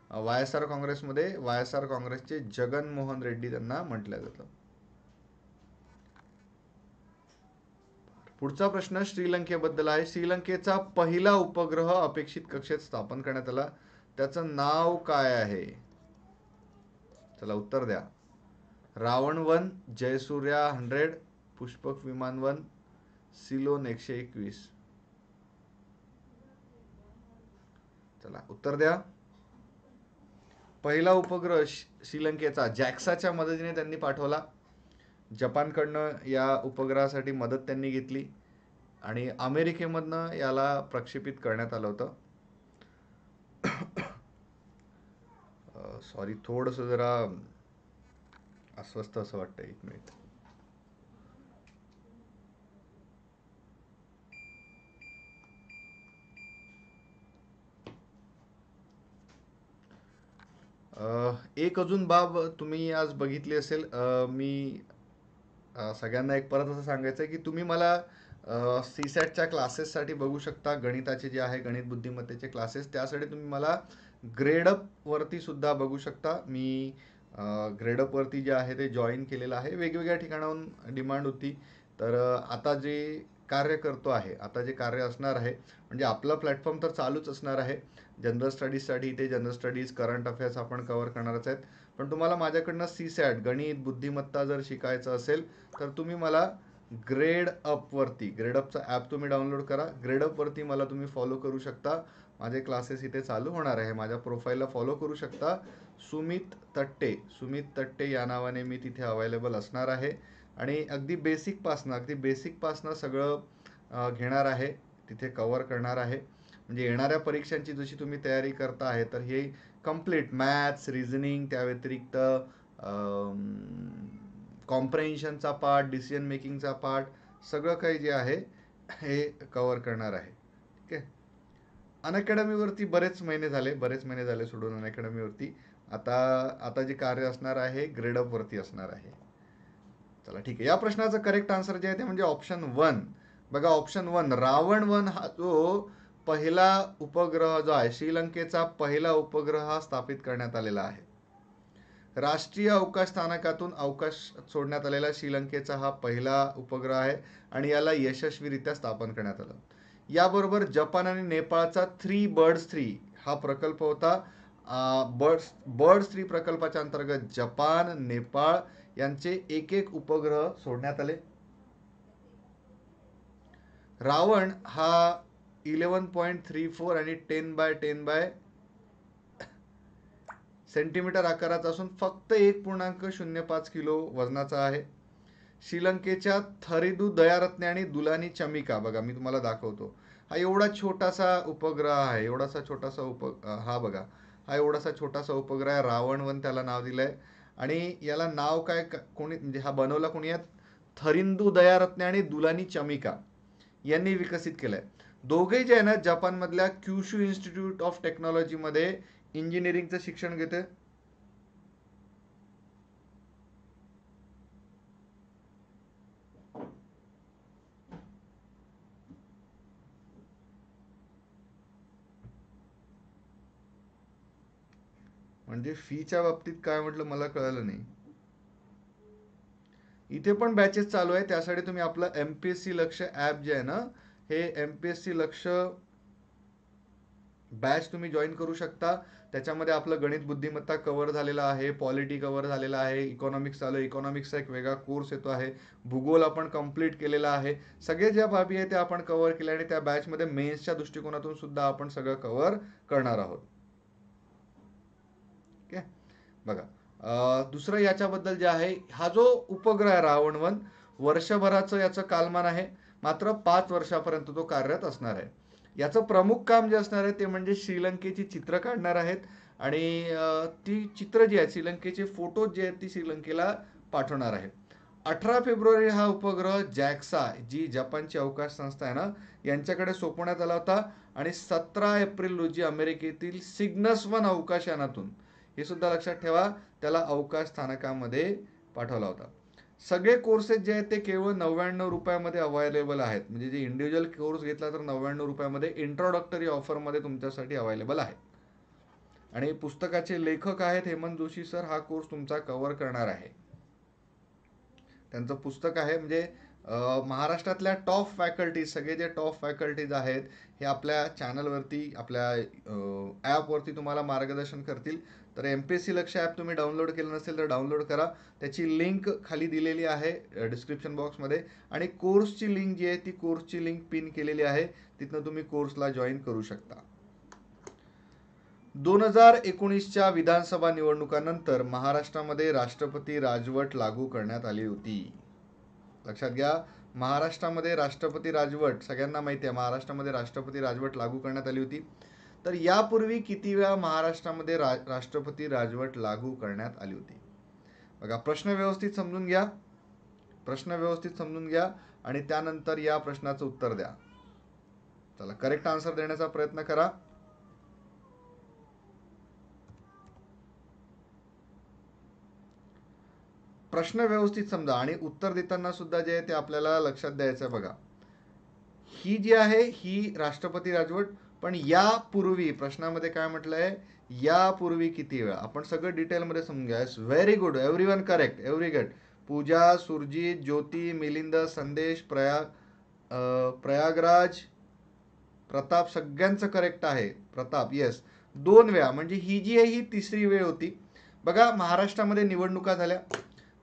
Speaker 1: Y S R काँग्रेसमध्ये वाय एस आर काँग्रेसचे मोहन रेड्डी त्यांना म्हटलं जात पुढचा प्रश्न श्रीलंकेबद्दल आहे श्रीलंकेचा पहिला उपग्रह अपेक्षित कक्षेत स्थापन करण्यात आला त्याचं नाव काय आहे चला उत्तर द्या रावण वन जयसूर्या हंड्रेड पुष्पक विमानवन सिलोन एकशे एकवीस चला उत्तर द्या पहिला उपग्रह श्रीलंकेचा जॅक्साच्या मदतीने त्यांनी पाठवला जपानकडनं या उपग्रहासाठी मदत त्यांनी घेतली आणि अमेरिकेमधनं याला प्रक्षेपित करण्यात आलं होतं सॉरी थोडंसं जरा अस्वस्थ असं वाटतं एक मिनिट एक अजून बाब तुम्ही आज बघितली असेल मी सगळ्यांना एक परत असं सांगायचं आहे की तुम्ही मला सी सॅटच्या क्लासेससाठी बघू शकता गणिताचे जे आहे गणित बुद्धिमत्तेचे क्लासेस त्यासाठी तुम्ही मला ग्रेडअपवरती सुद्धा बघू शकता मी ग्रेडअपवरती जे आहे ते जॉईन केलेलं आहे वेगवेगळ्या ठिकाणाहून डिमांड होती तर आता जे कार्य करतो आहे आता जे कार्य असणार आहे म्हणजे आपलं प्लॅटफॉर्म तर चालूच असणार आहे जनरल स्टडीजसाठी इथे जनरल स्टडीज करंट अफेअर्स आपण कवर करणारच आहेत पण तुम्हाला माझ्याकडनं सी सॅट गणित बुद्धिमत्ता जर शिकायचं असेल तर तुम्ही मला ग्रेड अपवरती ग्रेड चा ॲप तुम्ही डाउनलोड करा ग्रेड अपवरती मला तुम्ही फॉलो करू शकता माझे क्लासेस इथे चालू होणार आहे माझ्या प्रोफाईलला फॉलो करू शकता सुमित तट्टे सुमित तट्टे या नावाने मी तिथे अवेलेबल असणार आहे आणि अगदी बेसिकपासनं अगदी बेसिकपासनं सगळं घेणार आहे तिथे कवर करणार आहे म्हणजे येणाऱ्या परीक्षांची जशी तुम्ही तयारी करता आहे तर हे कम्प्लीट मॅथ्स रिझनिंग त्या व्यतिरिक्त कॉम्प्रेन्शनचा पार्ट डिसिजन मेकिंगचा पार्ट सगळं काही जे आहे हे कवर करणार आहे ठीक आहे अनअकॅडमीवरती बरेच महिने झाले बरेच महिने झाले सोडून अनअकॅडमीवरती आता आता जे कार्य असणार आहे ग्रेड अपवरती असणार आहे चला ठीक आहे या प्रश्नाचं करेक्ट आन्सर जे आहे ते म्हणजे ऑप्शन वन बघा ऑप्शन वन रावण वन हा जो पहिला उपग्रह जो आहे श्रीलंकेचा पहिला उपग्रह हा स्थापित करण्यात आलेला आहे राष्ट्रीय अवकाश स्थानकातून अवकाश सोडण्यात आलेला श्रीलंकेचा हा पहिला उपग्रह आहे आणि याला यशस्वीरित्या स्थापन करण्यात आलं याबरोबर जपान आणि नेपाळचा थ्री बर्ड्स थ्री हा प्रकल्प होता बर्ड्स बर्ड्स थ्री प्रकल्पाच्या अंतर्गत जपान नेपाळ यांचे एक एक उपग्रह सोडण्यात आले रावण हा इलेवन पॉईंट थ्री फोर आणि ten by ten by centimetre आकाराचा असून फक्त एक पूर्णांक शून्य पाच किलो वजनाचा आहे श्रीलंकेच्या थरिदू दयारत्ने आणि दुलानी चमिका बघा मी तुम्हाला दाखवतो हा एवढा छोटासा उपग्रह आहे एवढासा छोटासा उप हा बघा हा एवढासा छोटासा उपग्रह आहे रावणवन त्याला नाव दिलं आहे आणि याला नाव काय कोणी म्हणजे हा बनवला कोणी आहे थरिंदू दयारत्ने आणि दुलानी चमिका यांनी विकसित केलं आहे दोघे जे आहे ना जपान मधल्या क्युशू इन्स्टिट्यूट ऑफ टेक्नॉलॉजी मध्ये इंजिनिअरिंगचं शिक्षण घेते म्हणजे फीच्या बाबतीत काय म्हटलं मला कळलं नाही इथे पण बॅचेस चालू आहे त्यासाठी तुम्ही आपलं एम पी एस सी लक्ष ॲप जे आहे ना हे M P S C Laksh batch तुम्ही जॉईन करू शकता त्याच्यामध्ये आपलं गणित बुद्धिमत्ता कव्हर झालेला आहे पॉलिटी कव्हर झालेला आहे इकॉनॉमिक्स आलं इकॉनॉमिक्सचा एक वेगळा कोर्स येतो आहे भूगोल आपण कंप्लीट केलेला आहे सगळे ज्या बाबी आहे त्या आपण कव्हर केल्या आणि त्या बॅचमध्ये मेन्सच्या दृष्टिकोनातून सुद्धा आपण सगळं कव्हर करणार आहोत ठीक आहे बघा दुसरं याच्याबद्दल जे आहे हा जो उपग्रह रावणवन वर्षभराचं याचं कालमान आहे मात्र पाच वर्षापर्यंत तो कार्यरत असणार आहे याचं प्रमुख काम जे असणार आहे ते म्हणजे श्रीलंकेची चित्र काढणार आहेत आणि ती चित्र जी आहेत श्रीलंकेचे फोटो जे आहेत ती श्रीलंकेला पाठवणार आहेत अठरा फेब्रुवारी हा उपग्रह जॅक्सा जी जपानची अवकाश संस्था आहे ना यांच्याकडे सोपवण्यात आला होता आणि सतरा एप्रिल रोजी अमेरिकेतील सिग्नस वन अवकाशयानातून हे सुद्धा लक्षात ठेवा त्याला अवकाश स्थानकामध्ये पाठवला होता सगळे कोर्सेस जे आहेत ते केवळ नव्याण्णव रुपयामध्ये अवेलेबल आहेत म्हणजे जे इंडिव्हिज्युअल कोर्स घेतला तर नव्याण्णव रुपयामध्ये इंट्रोडक्टरी ऑफरमध्ये तुमच्यासाठी अवेलेबल आहे आणि पुस्तकाचे लेखक आहेत हेमंत जोशी सर हा कोर्स तुमचा कव्हर करणार आहे त्यांचं पुस्तक आहे म्हणजे महाराष्ट्रातल्या टॉप फॅकल्टीज सगळे जे टॉप फॅकल्टीज आहेत हे आपल्या चॅनलवरती आपल्या ॲपवरती तुम्हाला मार्गदर्शन करतील तर एम पी एस सी लक्ष ॲप तुम्ही डाउनलोड केलं नसेल तर डाउनलोड करा त्याची लिंक खाली दिलेली आहे डिस्क्रिप्शन बॉक्समध्ये आणि कोर्सची लिंक जी आहे ती कोर्सची लिंक पिन केलेली आहे तिथनं तुम्ही कोर्सला जॉईन करू शकता दोन हजार एकोणीसच्या विधानसभा निवडणुकानंतर महाराष्ट्रामध्ये राष्ट्रपती राजवट लागू करण्यात आली होती लक्षात घ्या महाराष्ट्रामध्ये राष्ट्रपती राजवट सगळ्यांना माहिती आहे महाराष्ट्रामध्ये राष्ट्रपती राजवट लागू करण्यात आली होती तर यापूर्वी किती वेळा महाराष्ट्रामध्ये रा राष्ट्रपती राजवट लागू करण्यात आली होती बघा प्रश्न व्यवस्थित समजून घ्या प्रश्न व्यवस्थित समजून घ्या आणि त्यानंतर या प्रश्नाचं उत्तर द्या चला करेक्ट आन्सर देण्याचा प्रयत्न करा प्रश्न व्यवस्थित समजा आणि उत्तर देताना सुद्धा जे आहे ते आपल्याला लक्षात द्यायचं आहे बघा ही जी आहे ही राष्ट्रपती राजवट पण यापूर्वी प्रश्नामध्ये काय म्हटलंय यापूर्वी किती वेळा आपण सगळं डिटेलमध्ये समजून घ्या very good every one correct every good Pooja Surjit Jyoti Milind Sandesh Prayag Prayagraj Pratap सगळ्यांचं करेक्ट आहे प्रताप येस दोन वेळा म्हणजे ही जी आहे ही तिसरी वेळ होती बघा महाराष्ट्रामध्ये निवडणुका झाल्या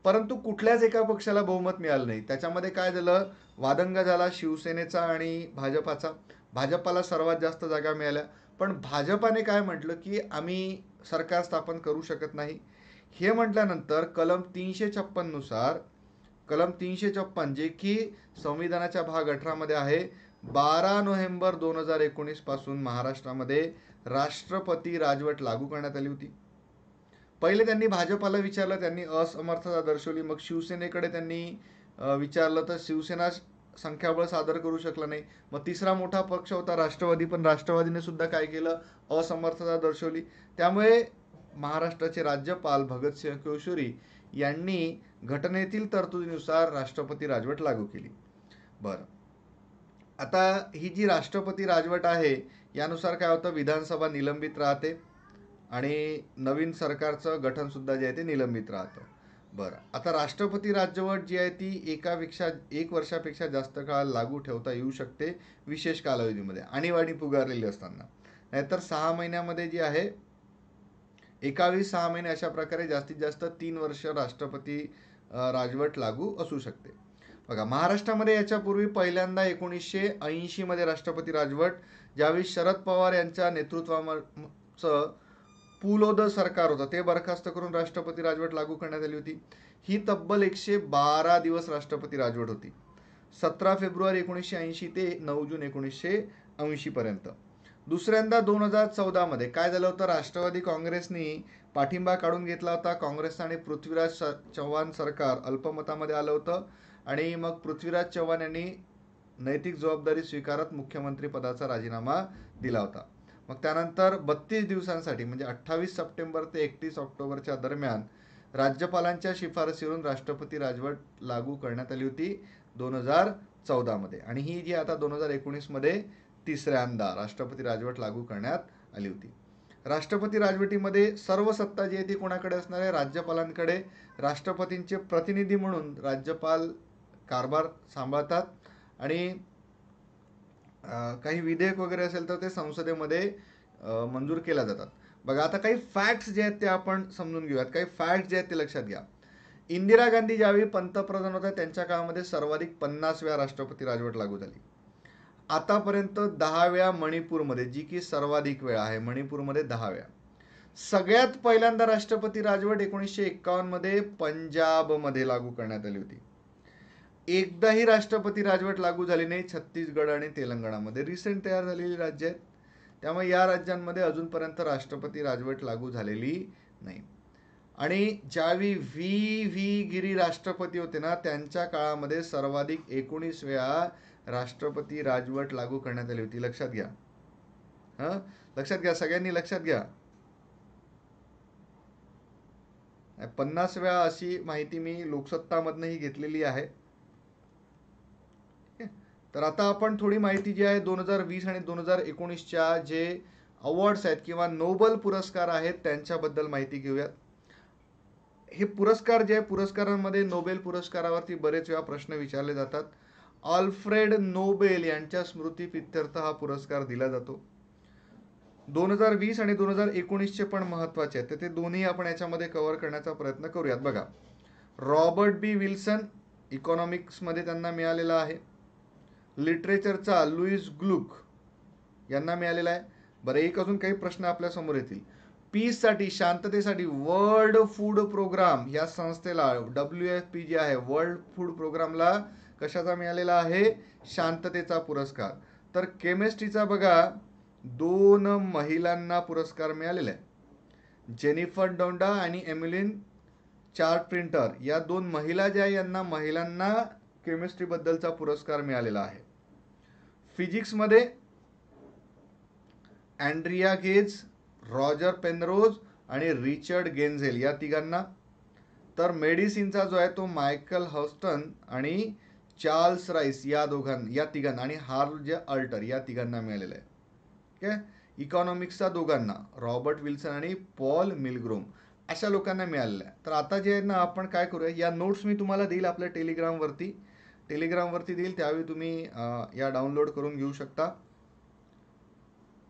Speaker 1: परंतु कुठल्याच एका पक्षाला बहुमत मिळालं नाही त्याच्यामध्ये काय झालं वादंग झाला शिवसेनेचा आणि भाजपाचा भाजपाला सर्वात जास्त जागा मिळाल्या पण भाजपाने काय म्हटलं की आम्ही सरकार स्थापन करू शकत नाही हे म्हटल्यानंतर कलम तीनशे छप्पननुसार कलम तीनशे छप्पन जे की संविधानाच्या भाग अठरामध्ये आहे बारा नोव्हेंबर दोन हजार एकोणीसपासून महाराष्ट्रामध्ये राष्ट्रपती राजवट लागू करण्यात आली होती पहिले त्यांनी भाजपाला विचारलं त्यांनी असमर्थता दर्शवली मग शिवसेनेकडे त्यांनी विचारलं तर शिवसेना संख्याबळ सादर करू शकला नाही मग तिसरा मोठा पक्ष होता राष्ट्रवादी पण राष्ट्रवादीने सुद्धा काय केलं असमर्थता दर्शवली त्यामुळे महाराष्ट्राचे राज्यपाल भगतसिंह कोश्युरी यांनी घटनेतील तरतुदीनुसार राष्ट्रपती राजवट लागू केली बरं आता ही जी राष्ट्रपती राजवट आहे यानुसार काय होतं विधानसभा निलंबित राहते आणि नवीन सरकारचं गठनसुद्धा जे आहे ते निलंबित राहतं बरं आता राष्ट्रपती राज्यवट जी आहे ती एकापेक्षा एक वर्षापेक्षा जास्त काळ लागू ठेवता येऊ शकते विशेष कालावधीमध्ये आणीबाणी पुगारलेली असताना नाहीतर सहा महिन्यामध्ये जी आहे एकावीस सहा महिने अशा प्रकारे जास्तीत जास्त तीन वर्ष राष्ट्रपती राजवट लागू असू शकते बघा महाराष्ट्रामध्ये याच्यापूर्वी पहिल्यांदा एकोणीसशे मध्ये राष्ट्रपती राजवट ज्यावेळी शरद पवार यांच्या नेतृत्वाच पुलोद सरकार होता ते बरखास्त करून राष्ट्रपती राजवट लागू करण्यात आली होती ही तब्बल एकशे बारा दिवस राष्ट्रपती राजवट होती सतरा फेब्रुवारी एकोणीसशे ऐंशी ते नऊ जून एकोणीसशे ऐंशीपर्यंत दुसऱ्यांदा दोन हजार चौदामध्ये काय झालं होतं राष्ट्रवादी काँग्रेसनी पाठिंबा काढून घेतला होता काँग्रेस आणि पृथ्वीराज चव्हाण सरकार अल्पमतामध्ये आलं होतं आणि मग पृथ्वीराज चव्हाण यांनी नैतिक जबाबदारी स्वीकारत मुख्यमंत्री पदाचा राजीनामा दिला होता मग त्यानंतर बत्तीस दिवसांसाठी म्हणजे अठ्ठावीस सप्टेंबर ते एकतीस ऑक्टोबरच्या दरम्यान राज्यपालांच्या शिफारसीवरून राष्ट्रपती राजवट लागू करण्यात आली होती दोन हजार चौदामध्ये आणि ही जी आता दोन हजार एकोणीसमध्ये तिसऱ्यांदा राष्ट्रपती राजवट लागू करण्यात आली होती राष्ट्रपती राजवटीमध्ये सर्व सत्ता जी आहे ती कोणाकडे असणार आहे राज्यपालांकडे राष्ट्रपतींचे प्रतिनिधी म्हणून राज्यपाल कारभार सांभाळतात आणि काही विधेयक वगैरे असेल तर ते संसदेमध्ये मंजूर केल्या जातात बघा आता काही फॅक्ट्स जे आहेत ते आपण समजून घेऊयात काही फॅक्ट्स जे आहेत ते लक्षात घ्या इंदिरा गांधी ज्यावेळी पंतप्रधान होत्या त्यांच्या काळामध्ये सर्वाधिक पन्नास वेळा राष्ट्रपती राजवट लागू झाली आतापर्यंत दहा वेळा मणिपूरमध्ये जी की सर्वाधिक वेळा आहे मणिपूरमध्ये दहा वेळा सगळ्यात पहिल्यांदा राष्ट्रपती राजवट एकोणीसशे एक्कावन्नमध्ये पंजाबमध्ये लागू करण्यात आली होती एकदाही राष्ट्रपती राजवट लागू झाली नाही छत्तीसगड आणि तेलंगणामध्ये रिसेंट तयार झालेली राज्य आहेत त्यामुळे या राज्यांमध्ये अजूनपर्यंत राष्ट्रपती राजवट लागू झालेली नाही आणि ज्यावेळी व्ही व्ही गिरी राष्ट्रपती होते ना त्यांच्या काळामध्ये सर्वाधिक एकोणीस वेळा राष्ट्रपती राजवट लागू करण्यात आली होती लक्षात घ्या हां लक्षात घ्या सगळ्यांनी लक्षात घ्या पन्नास वेळा अशी माहिती मी लोकसत्तामधनंही घेतलेली आहे तर आता आपण थोडी माहिती जी आहे दोन हजार वीस आणि दोन हजार एकोणीसच्या जे अवॉर्ड्स आहेत किंवा नोबल पुरस्कार आहेत त्यांच्याबद्दल माहिती घेऊयात हे पुरस्कार जे आहे पुरस्कारांमध्ये नोबेल पुरस्कारावरती बरेच वेळा प्रश्न विचारले जातात ऑल्फ्रेड नोबेल यांच्या स्मृतीपित्यर्थ हा पुरस्कार दिला जातो दोन हजार वीस आणि दोन हजार एकोणीसचे पण महत्त्वाचे आहेत तर ते दोन्ही आपण याच्यामध्ये कव्हर करण्याचा प्रयत्न करूयात बघा रॉबर्ट बी विल्सन इकॉनॉमिक्समध्ये त्यांना मिळालेला आहे लिटरेचरचा लुईस ग्लुक यांना मिळालेला आहे बरं एक अजून काही प्रश्न आपल्यासमोर येतील पीससाठी शांततेसाठी वर्ल्ड फूड प्रोग्राम या संस्थेला डब्ल्यू एफ पी जे आहे वर्ल्ड फूड प्रोग्रामला कशाचा मिळालेला आहे शांततेचा पुरस्कार तर केमिस्ट्रीचा बघा दोन महिलांना पुरस्कार मिळालेला आहे जेनिफर डोंडा आणि एमिलिन चार्ट प्रिंटर या दोन महिला ज्या यांना महिलांना केमिस्ट्रीबद्दलचा पुरस्कार मिळालेला आहे फिजिक्समध्ये अँड्रिया गेज रॉजर पेनरोज आणि रिचर्ड गेन्झेल या तिघांना तर मेडिसिनचा जो आहे तो मायकल हॉस्टन आणि चार्ल्स राईस या दोघांना या तिघांना आणि हार्ल जे अल्टर या तिघांना मिळालेला आहे ओके इकॉनॉमिक्सचा दोघांना रॉबर्ट विल्सन आणि पॉल मिलग्रोम अशा लोकांना मिळालेला आहे तर आता जे आहे ना आपण काय करूया या नोट्स मी तुम्हाला देईल आपल्या टेलिग्रामवरती टेलिग्रामवरती देईल त्यावेळी तुम्ही या डाउनलोड करून घेऊ शकता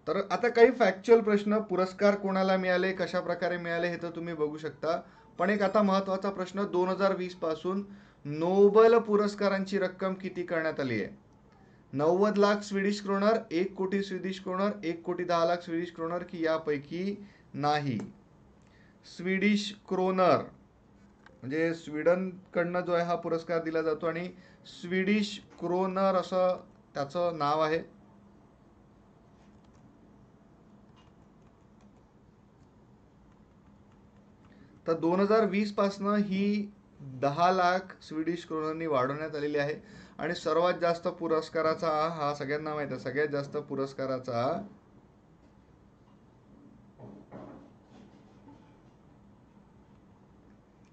Speaker 1: तर आता काही फॅक्च्युअल प्रश्न पुरस्कार कोणाला मिळाले कशा प्रकारे मिळाले हे तर तुम्ही बघू शकता पण एक आता महत्त्वाचा प्रश्न दोन हजार वीस पासून नोबल पुरस्कारांची रक्कम किती करण्यात आली आहे नव्वद लाख स्वीडिश क्रोनर एक कोटी स्वीडिश क्रोनर एक कोटी दहा लाख स्वीडिश क्रोनर की यापैकी नाही स्वीडिश क्रोनर म्हणजे स्वीडनकडनं जो आहे हा पुरस्कार दिला जातो आणि स्वीडिश क्रोनर असं त्याचं नाव आहे तर दोन हजार वीसपासनं ही दहा लाख स्वीडिश क्रोनरनी वाढवण्यात आलेली आहे आणि सर्वात जास्त पुरस्काराचा हा सगळ्यांना माहिती आहे सगळ्यात जास्त पुरस्काराचा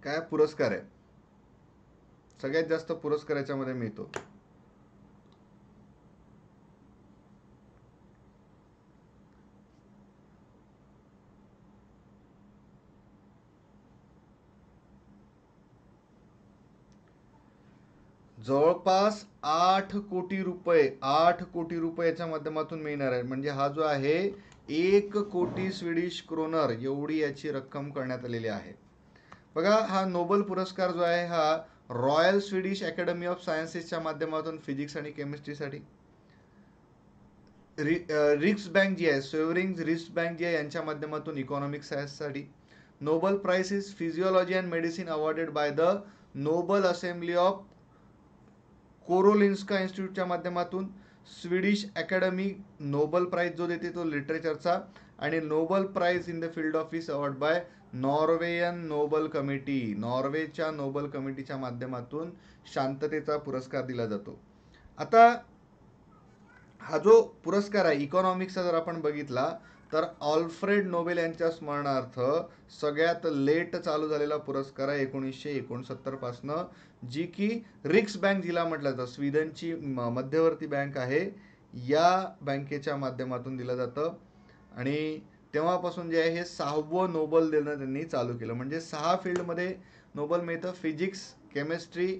Speaker 1: काय पुरस्कार आहे सगळ्यात जास्त पुरस्कार याच्यामध्ये मिळतो जवळपास आठ कोटी रुपये आठ कोटी रुपये याच्या माध्यमातून मिळणार आहे म्हणजे हा जो आहे एक कोटी स्वीडिश क्रोनर एवढी याची रक्कम करण्यात आलेली आहे बघा हा नोबल पुरस्कार जो आहे हा रॉयल स्वीडिश अकॅडमी ऑफ सायन्सेसच्या माध्यमातून फिजिक्स आणि केमिस्ट्रीसाठी रि रिक्स बँक जी आहे सोयरिंग रिक्स बँक जी आहे यांच्या माध्यमातून इकॉनॉमिक सायन्ससाठी Nobel prize is physiology and medicine awarded by the Nobel assembly of Karolinska इन्स्टिट्यूटच्या माध्यमातून स्वीडिश अकॅडमी नोबल प्राईज जो देते तो लिटरेचरचा आणि Nobel prize in the field of is award by Norwegian Nobel committee नॉर्वेच्या नोबल कमिटीच्या माध्यमातून शांततेचा पुरस्कार दिला जातो आता हा जो पुरस्कार आहे इकॉनॉमिक्सचा जर आपण बघितला तर ऑल्फ्रेड नोबेल यांच्या स्मरणार्थ सगळ्यात लेट चालू झालेला पुरस्कार आहे एकोणीसशे एकोणसत्तरपासनं जी की रिक्स बँक जिला म्हटलं जातं स्वीडनची मध्यवर्ती बँक आहे या बँकेच्या माध्यमातून दिलं जातं आणि तेव्हापासून जे आहे हे सहावं नोबल देणं त्यांनी चालू केलं म्हणजे सहा फील्डमध्ये नोबल मिळतं फिजिक्स केमिस्ट्री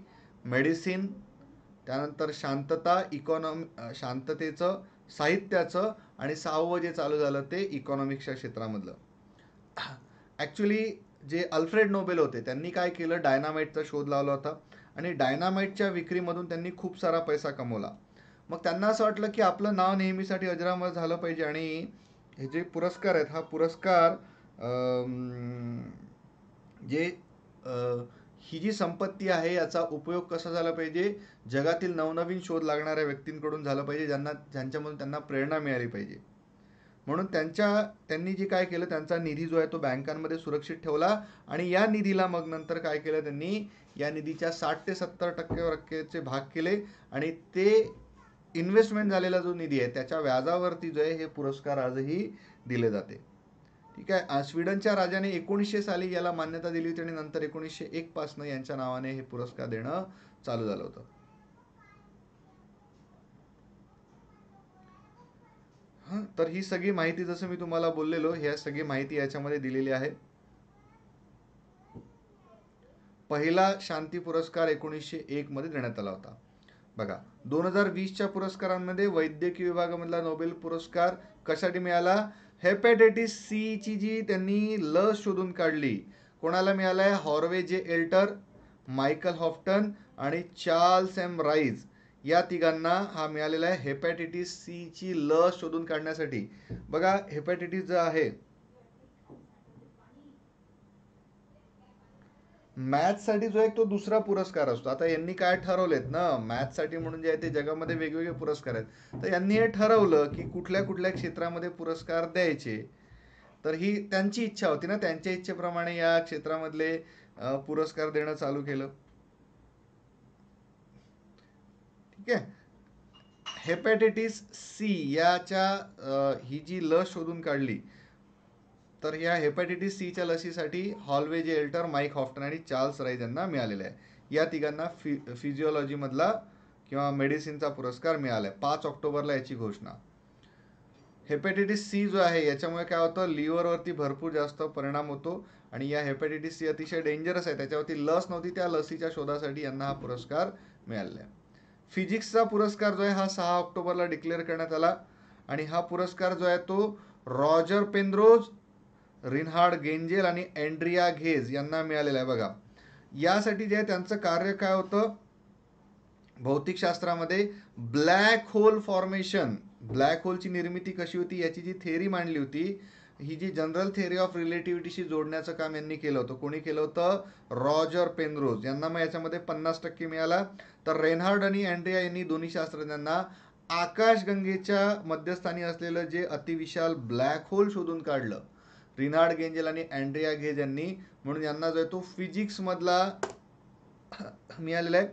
Speaker 1: मेडिसिन त्यानंतर शांतता इकॉनॉमी शांततेचं साहित्याचं आणि सहावं जे चालू झालं ते इकॉनॉमिक्सच्या क्षेत्रामधलं ॲक्च्युली जे अल्फ्रेड नोबेल होते त्यांनी काय केलं डायनामाइटचा शोध लावला होता आणि डायनामाइटच्या विक्रीमधून त्यांनी खूप सारा पैसा कमवला मग त्यांना असं वाटलं की आपलं नाव नेहमीसाठी अजरामर झालं पाहिजे आणि हे जे पुरस्कार आहेत हा पुरस्कार जे ही जी संपत्ती आहे याचा उपयोग कसा झाला पाहिजे जगातील नवनवीन शोध लागणाऱ्या व्यक्तींकडून झाला पाहिजे ज्यांना ज्यांच्यामधून त्यांना प्रेरणा मिळाली पाहिजे म्हणून त्यांच्या त्यांनी जे काय केलं त्यांचा निधी जो आहे तो बँकांमध्ये सुरक्षित ठेवला आणि या निधीला मग नंतर काय केलं त्यांनी या निधीच्या साठ ते सत्तर टक्के टक्केचे भाग केले आणि ते इन्व्हेस्टमेंट झालेला जो निधी आहे त्याच्या व्याजावरती जो आहे हे पुरस्कार आजही दिले जाते ठीक आहे स्वीडनच्या राजाने एकोणीसशे साली याला मान्यता दिली होती आणि नंतर एकोणीसशे एक पासनं यांच्या नावाने हे पुरस्कार देणं चालू झालं होतं तर ही सगळी माहिती जसं मी तुम्हाला बोललेलो ह्या सगळी माहिती याच्यामध्ये दिलेली आहे पहिला शांती पुरस्कार एकोणीसशे एक मध्ये देण्यात आला होता बघा दोन हजार वीसच्या पुरस्कारांमध्ये वैद्यकीय विभागामधला नोबेल पुरस्कार कशासाठी मिळाला हेपॅटायटिस सीची जी त्यांनी लस शोधून काढली कोणाला मिळाला आहे हॉर्वे जे एल्टर मायकल हॉफ्टन आणि चार्ल्स एम राईज या तिघांना हा मिळालेला आहे हेपॅटायटिस सीची लस शोधून काढण्यासाठी बघा हेपॅटायटिस जो आहे मॅथ्ससाठी जो एक तो दुसरा पुरस्कार असतो आता यांनी काय ठरवलेत ना मॅथ्ससाठी म्हणून जे आहे ते जगामध्ये वेगवेगळे पुरस्कार आहेत तर यांनी हे ठरवलं की कुठल्या कुठल्या क्षेत्रामध्ये पुरस्कार द्यायचे तर ही त्यांची इच्छा होती ना त्यांच्या इच्छेप्रमाणे या क्षेत्रामधले पुरस्कार देणं चालू केलं ठीक आहे हेपॅटायटिस सी याच्या ही जी लस शोधून काढली तर या हेपॅटायटिस सीच्या लसीसाठी हॉलवे जे एल्टर माईक हॉफ्टन आणि चार्ल्स राईज यांना मिळालेले आहे या तिघांना फि फिजिओलॉजीमधला किंवा मेडिसिनचा पुरस्कार मिळाला आहे पाच ऑक्टोबरला याची घोषणा हेपॅटायटिस सी जो आहे याच्यामुळे काय होतं लिव्हरवरती भरपूर जास्त परिणाम होतो आणि या हेपेटायटिस सी अतिशय डेंजरस आहे त्याच्यावरती लस नव्हती त्या लसीच्या शोधासाठी यांना हा पुरस्कार मिळाला आहे फिजिक्सचा पुरस्कार जो आहे हा सहा ऑक्टोबरला डिक्लेअर करण्यात आला आणि हा पुरस्कार जो आहे तो रॉजर पेंद्रोज रिनहार्ड गेंजेल आणि अँड्रिया घेज यांना मिळालेलं आहे बघा यासाठी जे आहे त्यांचं कार्य काय होतं भौतिकशास्त्रामध्ये ब्लॅक होल फॉर्मेशन ब्लॅक होलची निर्मिती कशी होती याची जी थेअरी मांडली होती ही जी जनरल थेअरी ऑफ रिलेटिव्हिटीशी जोडण्याचं काम यांनी केलं होतं कोणी केलं होतं रॉजर पेनरोज यांना मग याच्यामध्ये पन्नास टक्के मिळाला तर रेनहार्ड आणि अँड्रिया यांनी दोन्ही शास्त्रज्ञांना आकाशगंगेच्या मध्यस्थानी असलेलं जे अतिविशाल ब्लॅक होल शोधून काढलं रिनार्ड गेंजेल आणि अँड्रिया घेज यांनी म्हणून यांना जो आहे तो फिजिक्समधला मिळालेला आहे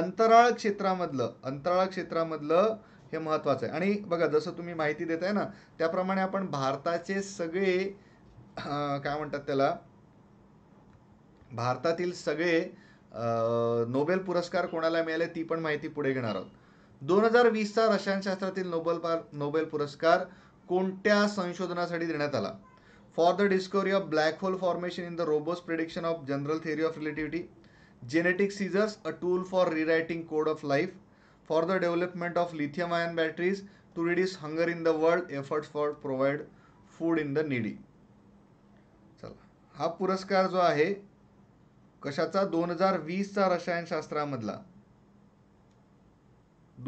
Speaker 1: अंतराळ क्षेत्रामधलं अंतराळ क्षेत्रामधलं हे महत्त्वाचं आहे आणि बघा जसं तुम्ही माहिती देत आहे ना त्याप्रमाणे आपण भारताचे सगळे काय म्हणतात त्याला भारतातील सगळे नोबेल पुरस्कार कोणाला मिळाले ती पण माहिती पुढे घेणार आहोत दोन हजार वीसचा रसायनशास्त्रातील नोबेल नोबेल पुरस्कार कोणत्या संशोधनासाठी देण्यात आला for the discovery of black hole formation in the robust prediction of general theory of relativity, genetic scissors, a tool for rewriting code of life, for the development of lithium ion batteries to reduce hunger in the world, efforts for provide food in the needy. चला हा पुरस्कार जो आहे कशाचा दोन हजार वीसचा रसायनशास्त्रामधला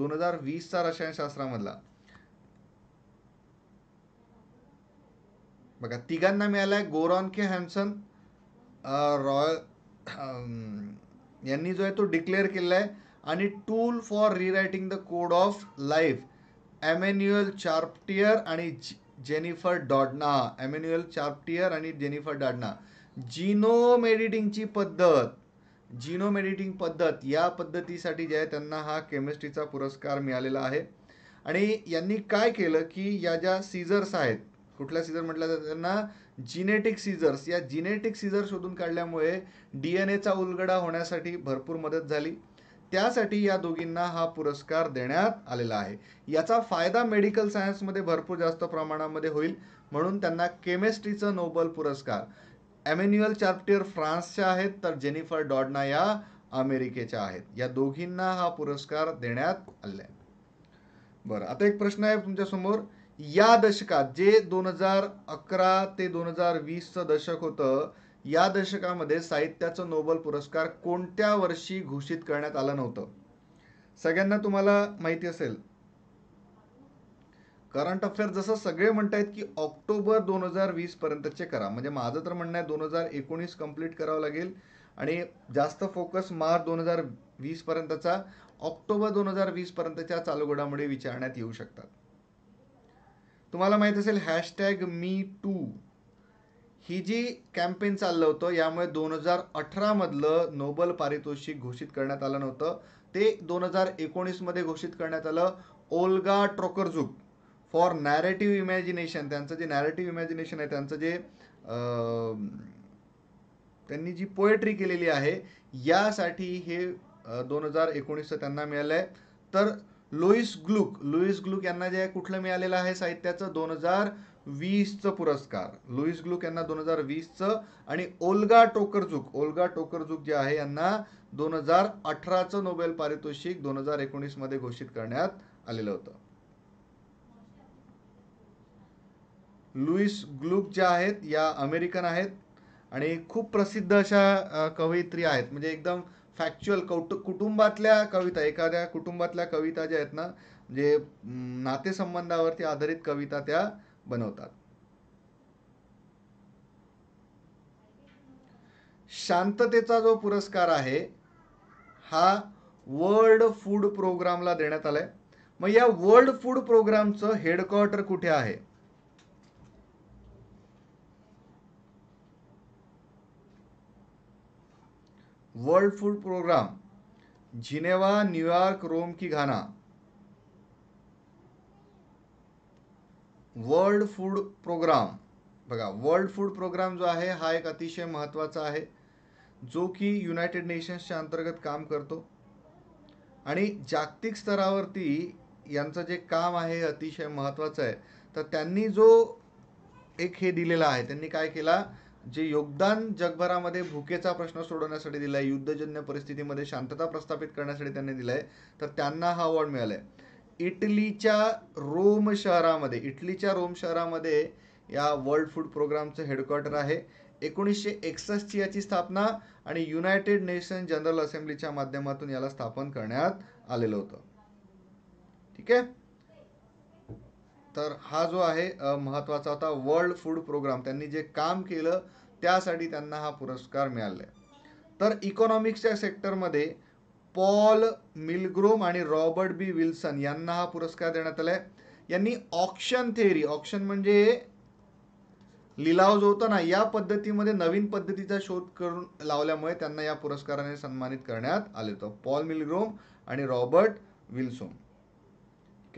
Speaker 1: दोन हजार वीसचा रसायनशास्त्रामधला बघा तिघांना मिळाला आहे गोरॉन के हॅन्सन रॉयल यांनी जो आहे तो डिक्लेअर केलेला आहे आणि tool for rewriting the code of life Emmanuelle Charpentier आणि जेनिफर डॉडना ॲमेन्युअल चार्पटियर आणि जेनिफर डॉडना जीनोम एडिटिंगची पद्धत जीनोम एडिटिंग पद्धत या पद्धतीसाठी जे आहे त्यांना हा केमिस्ट्रीचा पुरस्कार मिळालेला आहे आणि यांनी काय केलं की या ज्या सीजर्स आहेत कुठला सीझर म्हटल्या तर त्यांना जिनेटिक सीझर्स या जिनेटिक सीझर शोधून काढल्यामुळे डी एन एचा उलगडा होण्यासाठी भरपूर मदत झाली त्यासाठी या दोघींना हा पुरस्कार देण्यात आलेला आहे याचा फायदा मेडिकल सायन्समध्ये भरपूर जास्त प्रमाणामध्ये होईल म्हणून त्यांना केमिस्ट्रीचं नोबल पुरस्कार ॲमेन्युअल चार्प्टियर फ्रान्सच्या आहेत तर जेनिफर डॉडना या अमेरिकेच्या आहेत या दोघींना हा पुरस्कार देण्यात आलेला आहे बरं आता एक प्रश्न आहे तुमच्यासमोर या दशकात जे दोन हजार अकरा ते दोन हजार वीसचं दशक होतं या दशकामध्ये साहित्याचं नोबल पुरस्कार कोणत्या वर्षी घोषित करण्यात आलं नव्हतं सगळ्यांना तुम्हाला माहिती असेल करंट अफेअर जसं सगळे म्हणतायत की ऑक्टोबर दोन हजार वीस पर्यंतचे करा म्हणजे माझं तर म्हणणं आहे दोन हजार एकोणीस कंप्लीट करावं लागेल आणि जास्त फोकस मार्च दोन हजार वीस पर्यंतचा ऑक्टोबर दोन हजार वीस पर्यंतच्या चालू घडामोडी विचारण्यात येऊ शकतात तुम्हाला माहीत असेल हॅशटॅग मी टू ही जी कॅम्पेन चाललं होतं यामुळे दोन हजार अठरामधलं नोबल पारितोषिक घोषित करण्यात आलं नव्हतं ते दोन हजार एकोणीसमध्ये घोषित करण्यात आलं Olga Tokarczuk for narrative imagination त्यांचं जे नॅरेटिव्ह इमॅजिनेशन आहे त्यांचं जे त्यांनी जी पोएट्री केलेली आहे यासाठी हे दोन हजार एकोणीसचं त्यांना मिळालं आहे तर लुईस ग्लुक लुईस ग्लुक यांना जे कुठलं मिळालेलं आहे साहित्याचं दोन हजार वीसचं पुरस्कार लुईस ग्लुक यांना दोन हजार वीसचं आणि ओल्गा टोकरजुक ओल्गा टोकरजुक जे आहे यांना दोन हजार अठराचं नोबेल पारितोषिक दोन हजार एकोणीसमध्ये घोषित करण्यात आलेलं होतं लुईस ग्लुक ज्या आहेत या अमेरिकन आहेत आणि खूप प्रसिद्ध अशा कवयित्री आहेत म्हणजे एकदम फॅक्च्युअल कौटुक कुटुंबातल्या कविता एखाद्या कुटुंबातल्या कविता ज्या आहेत ना जे नातेसंबंधावरती आधारित कविता त्या बनवतात शांततेचा जो पुरस्कार आहे हा वर्ल्ड फूड प्रोग्रामला देण्यात आलाय मग या वर्ल्ड फूड प्रोग्रामचं हेडक्वार्टर कुठे आहे world food programme Geneva New York Rome की घाना वर्ल्ड फूड प्रोग्राम बघा वर्ल्ड फूड प्रोग्राम जो आहे हा एक अतिशय महत्त्वाचा आहे जो की युनायटेड नेशन्सच्या अंतर्गत काम करतो आणि जागतिक स्तरावरती यांचं जे काम आहे अतिशय महत्त्वाचं आहे तर त्यांनी जो एक हे दिलेला आहे त्यांनी काय केला जे योगदान जगभरामध्ये भुकेचा प्रश्न सोडवण्यासाठी दिलाय युद्धजन्य परिस्थितीमध्ये शांतता प्रस्थापित करण्यासाठी त्यांनी दिलाय तर त्यांना हा अवॉर्ड मिळालाय इटलीच्या रोम शहरामध्ये इटलीच्या रोम शहरामध्ये या वर्ल्ड फूड प्रोग्रामचं हेडक्वार्टर आहे एकोणीसशे ची याची स्थापना आणि युनायटेड नेशन जनरल असेंब्लीच्या माध्यमातून याला स्थापन करण्यात आलेलं होतं ठीक आहे तर हा जो आहे महत्त्वाचा होता वर्ल्ड फूड प्रोग्राम त्यांनी जे काम केलं त्यासाठी त्यांना हा पुरस्कार मिळाला तर इकॉनॉमिक्सच्या सेक्टरमध्ये पॉल मिलग्रोम आणि रॉबर्ट बी विल्सन यांना हा पुरस्कार देण्यात आला आहे यांनी ऑक्शन थेअरी ऑक्शन म्हणजे लिलाव जो होता ना या पद्धतीमध्ये नवीन पद्धतीचा शोध करून लावल्यामुळे त्यांना या पुरस्काराने सन्मानित करण्यात आले होतं पॉल मिलग्रोम आणि रॉबर्ट विल्सोम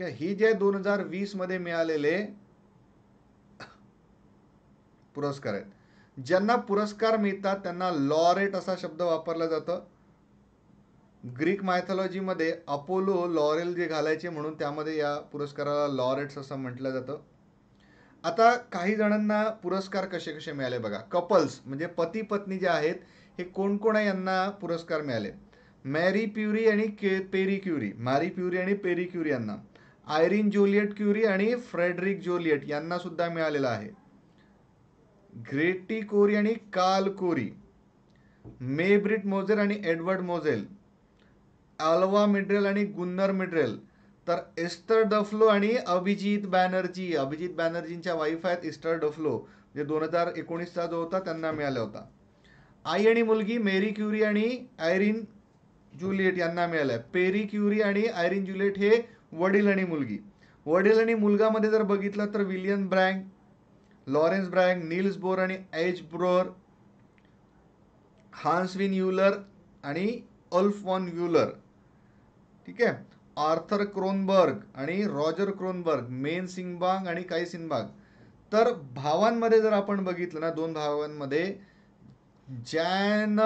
Speaker 1: की जे दोन हजार वीसमध्ये मिळालेले पुरस्कार आहेत ज्यांना पुरस्कार मिळतात त्यांना लॉरेट असा शब्द वापरला जातो ग्रीक मायथॉलॉजीमध्ये अपोलो लॉरेल जे घालायचे म्हणून त्यामध्ये या पुरस्काराला लॉरेट्स असं म्हटलं जातं आता काही जणांना पुरस्कार कसे कसे मिळाले बघा कपल्स म्हणजे पती पत्नी जे आहेत हे कोण कोण यांना पुरस्कार मिळाले मॅरी प्युरी आणि के पेरी क्युरी मॅरी प्युरी आणि पेरी क्युरी यांना आयरीन ज्युलियट क्युरी आणि फ्रेडरिक ज्युलियट यांना सुद्धा मिळालेला आहे ग्रेटी कोरी आणि काल कोरी मेब्रिट मोझेल आणि एडवर्ड मोझेल अल्वा मिड्रेल आणि गुन्नर मिड्रेल तर एस्टर डफलो आणि अभिजित बॅनर्जी अभिजित बॅनर्जींच्या वाईफ आहेत इस्टर डफलो जे दोन हजार एकोणीसचा जो होता त्यांना मिळाला होता आई आणि मुलगी मेरी क्युरी आणि आयरीन ज्युलिएट यांना मिळालं आहे पेरी क्युरी आणि आयरीन ज्युलिएट हे वडील आणि मुलगी वडील आणि मुलगामध्ये जर बघितलं तर William Bragg Lawrence Bragg Niels Bohr आणि एच ब्रोअर हान्सविन युलर आणि अल्फ वॉन युलर ठीक आहे आर्थर क्रोनबर्ग आणि रॉजर क्रोनबर्ग मेन सिंगबांग आणि काही सिंगबांग तर भावांमध्ये जर आपण बघितलं ना दोन भावांमध्ये जॅन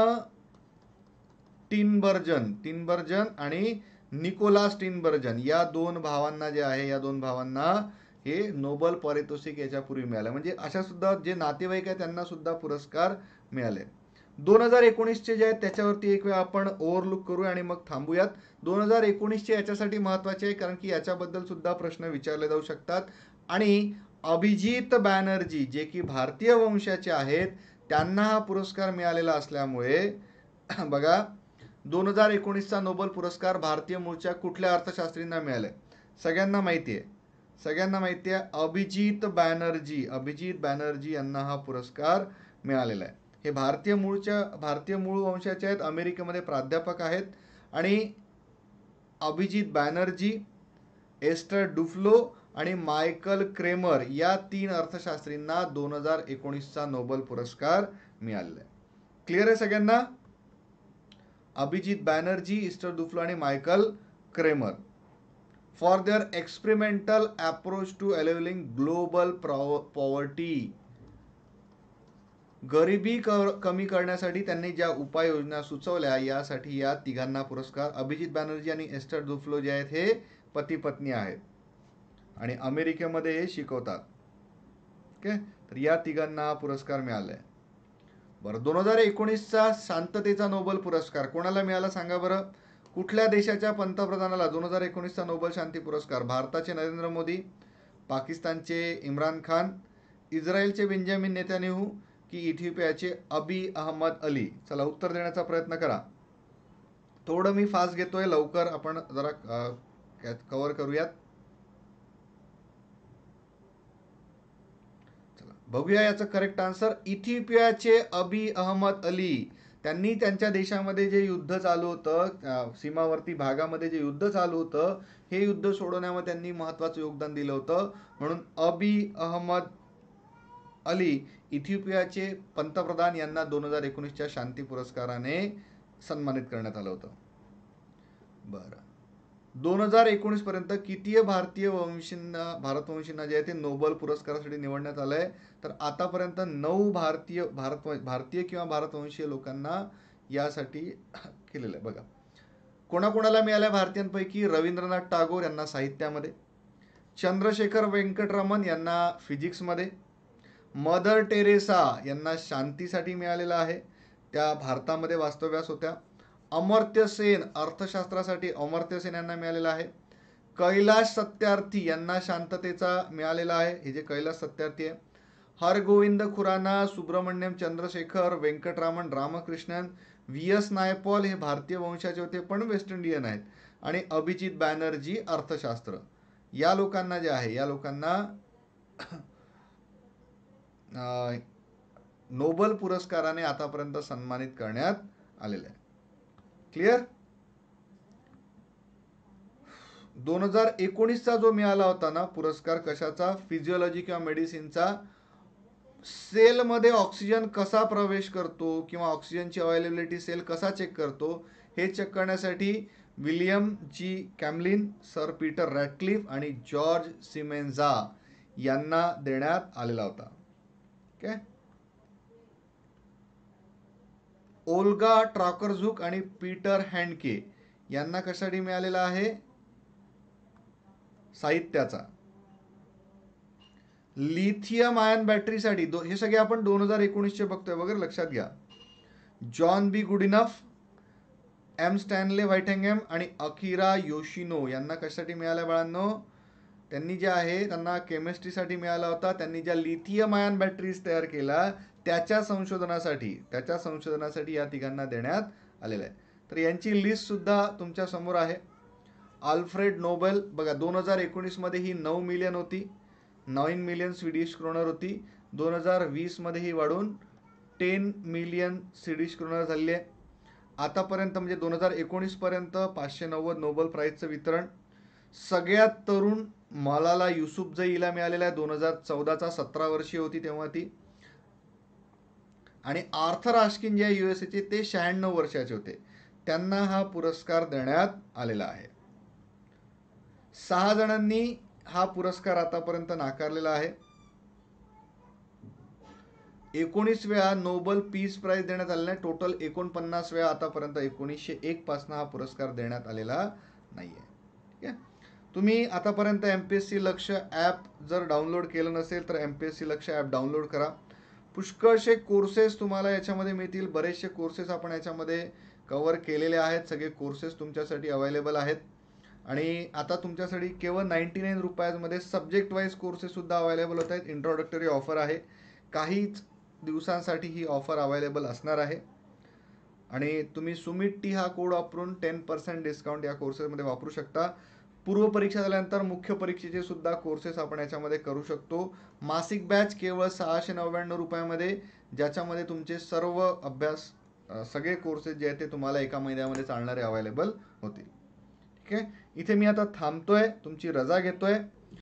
Speaker 1: टिनबर्जन टिनबर्जन आणि निकोला स्टिनबर्जन या दोन भावांना जे आहे या दोन भावांना हे नोबल पारितोषिक याच्यापूर्वी मिळालं म्हणजे अशा सुद्धा जे नातेवाईक आहे त्यांना सुद्धा पुरस्कार मिळाले दोन हजार एकोणीसचे जे आहेत त्याच्यावरती एक वेळ आपण ओव्हरलुक करू आणि मग थांबूयात दोन हजार एकोणीसचे याच्यासाठी महत्त्वाचे आहे कारण की याच्याबद्दल सुद्धा प्रश्न विचारले जाऊ शकतात आणि अभिजित बॅनर्जी जे की भारतीय वंशाचे आहेत त्यांना हा पुरस्कार मिळालेला असल्यामुळे बघा दोन हजार एकोणीसचा नोबल पुरस्कार भारतीय मूळच्या कुठल्या अर्थशास्त्रींना मिळाला सगळ्यांना माहिती आहे सगळ्यांना माहिती आहे अभिजित बॅनर्जी अभिजित बॅनर्जी यांना हा पुरस्कार मिळालेला आहे हे भारतीय मूळच्या भारतीय मूळ वंशाचे आहेत अमेरिकेमध्ये प्राध्यापक आहेत आणि अभिजित बॅनर्जी एस्टर डुफ्लो आणि मायकल क्रेमर या तीन अर्थशास्त्रींना दोन हजार एकोणीसचा नोबल पुरस्कार मिळालेला आहे क्लिअर आहे सगळ्यांना अभिजित बॅनर्जी इस्टर दुफ्लो आणि Michael Kremer for their experimental approach to alleviating global poverty गरिबी कमी करण्यासाठी त्यांनी ज्या उपाययोजना सुचवल्या यासाठी या तिघांना पुरस्कार अभिजित बॅनर्जी आणि एस्टर दुफ्लो जे आहेत हे पती पत्नी आहेत आणि अमेरिकेमध्ये हे शिकवतात ओके तर या तिघांना पुरस्कार मिळाले बरं दोन हजार एकोणीसचा शांततेचा नोबल पुरस्कार कोणाला मिळाला सांगा बरं कुठल्या देशाच्या पंतप्रधानाला दोन हजार एकोणीसचा नोबल शांती पुरस्कार भारताचे नरेंद्र मोदी पाकिस्तानचे इम्रान खान इस्रायलचे बेंजामिन नेत्यानेहू की इथिओपियाचे अबी अहमद अली चला उत्तर देण्याचा प्रयत्न करा थोडं मी फास्ट घेतोय लवकर आपण जरा कव्हर करूयात चला बघूया याचं करेक्ट आन्सर इथियोपियाचे अबी अहमद अली त्यांनी त्यांच्या देशामध्ये जे युद्ध चालू होतं सीमावर्ती भागामध्ये जे युद्ध चालू होतं हे युद्ध सोडवण्यामध्ये त्यांनी महत्त्वाचं योगदान दिलं होतं म्हणून अबी अहमद अली इथिओपियाचे पंतप्रधान यांना दोन हजार एकोणीसच्या शांती पुरस्काराने सन्मानित करण्यात आलं होतं बरं दोन हजार एकोणीसपर्यंत कितीय भारतीय वंशींना भारतवंशींना जे आहे ते नोबल पुरस्कारासाठी निवडण्यात आलं आहे तर आतापर्यंत नऊ भारतीय भारत भारतीय किंवा भारतवंशीय लोकांना यासाठी केलेलं आहे बघा कोणाकोणाला मिळाल्या भारतीयांपैकी रवींद्रनाथ टागोर यांना साहित्यामध्ये चंद्रशेखर व्यंकटरमन यांना फिजिक्समध्ये मदर टेरेसा यांना शांतीसाठी मिळालेला आहे त्या भारतामध्ये वास्तव्यास होत्या अमर्त्यसेन अर्थशास्त्रासाठी अमर्त्य सेन यांना मिळालेला आहे कैलाश सत्यार्थी यांना शांततेचा मिळालेला आहे हे जे कैलाश सत्यार्थी आहे हरगोविंद खुराना सुब्रमण्यम चंद्रशेखर व्यंकटरामन रामकृष्णन व्ही एस नायपॉल हे भारतीय वंशाचे होते पण वेस्ट इंडियन आहेत आणि अभिजित बॅनर्जी अर्थशास्त्र या लोकांना जे आहे या लोकांना नोबल पुरस्काराने आतापर्यंत सन्मानित करण्यात आलेलं आहे क्लिअर दोन हजार एकोणीसचा जो मिळाला होता ना पुरस्कार कशाचा फिजिओलॉजी किंवा मेडिसिनचा सेलमध्ये ऑक्सिजन कसा प्रवेश करतो किंवा ऑक्सिजनची अवेलेबिलिटी सेल कसा चेक करतो हे चेक करण्यासाठी William G Kaelin sir Peter Ratcliffe आणि जॉर्ज सिमेन्झा यांना देण्यात आलेला होता ओके ओल्गा ट्रॉकरझुक आणि पीटर हँडके यांना कशासाठी मिळालेला आहे साहित्याचा लिथियम आयन बॅटरीसाठी दो हे सगळे आपण दोन हजार एकोणीसचे बघतोय वगैरे लक्षात घ्या John B Goodenough M Stanley Whittingham आणि अकिरा योशिनो यांना कशासाठी मिळाल्या बाळांनो त्यांनी जे आहे त्यांना केमिस्ट्रीसाठी मिळाला होता त्यांनी ज्या लिथियम आयन बॅटरीज तयार केला त्याच्या संशोधनासाठी त्याच्या संशोधनासाठी या तिघांना देण्यात आलेलं आहे तर यांची लिस्टसुद्धा तुमच्या समोर आहे आल्फ्रेड नोबेल बघा दोन हजार एकोणीसमध्ये ही नऊ मिलियन होती नाईन मिलियन स्वीडिश क्रोनर होती दोन हजार वीसमध्ये ही वाढून टेन मिलियन स्वीडिश क्रोनर झाली आहे आतापर्यंत म्हणजे दोन हजार एकोणीसपर्यंत पाचशे नव्वद नोबेल प्राईजचं वितरण सगळ्यात तरुण मलाला युसुफ जईला मिळालेला आहे दोन हजार चौदाचा सतरा वर्षीय होती तेव्हा ती आणि आर्थर आश्किन जे यू एस एचे ते शहाण्णव वर्षाचे होते त्यांना हा पुरस्कार देण्यात आलेला आहे सहा जणांनी हा पुरस्कार आतापर्यंत नाकारलेला आहे एकोणीस वेळा नोबल पीस प्राइज देण्यात आलेला आहे टोटल एकोणपन्नास वेळा आतापर्यंत एकोणीसशे एक पासनं हा पुरस्कार देण्यात आलेला नाही आहे ठीक आहे तुम्ही आतापर्यंत एम पी एस सी लक्ष ॲप जर डाउनलोड केलं नसेल तर एम पी एस सी लक्ष ॲप डाउनलोड करा पुष्कळसे कोर्सेस तुम्हाला याच्यामध्ये मिळतील बरेचसे कोर्सेस आपण याच्यामध्ये कवर केलेले आहेत सगळे कोर्सेस तुमच्यासाठी अवेलेबल आहेत आणि आता तुमच्यासाठी केवळ नाईन्टी नाईन रुपयामध्ये सब्जेक्ट वाईज कोर्सेससुद्धा अवेलेबल होत आहेत इंट्रोडक्टरी ऑफर आहे काहीच दिवसांसाठी ही ऑफर अवेलेबल असणार आहे आणि तुम्ही सुमिट टी हा कोड वापरून टेन पर्सेंट डिस्काउंट या कोर्सेसमध्ये वापरू शकता पूर्व परीक्षा झाल्यानंतर मुख्य परीक्षेचे सुद्धा कोर्सेस आपण याच्यामध्ये करू शकतो मासिक बॅच केवळ सहाशे नव्याण्णव रुपयामध्ये ज्याच्यामध्ये तुमचे सर्व अभ्यास सगळे कोर्सेस जे आहेत ते तुम्हाला एका महिन्यामध्ये चालणारे अवेलेबल होतील ठीक आहे इथे मी आता थांबतोय तुमची रजा घेतोय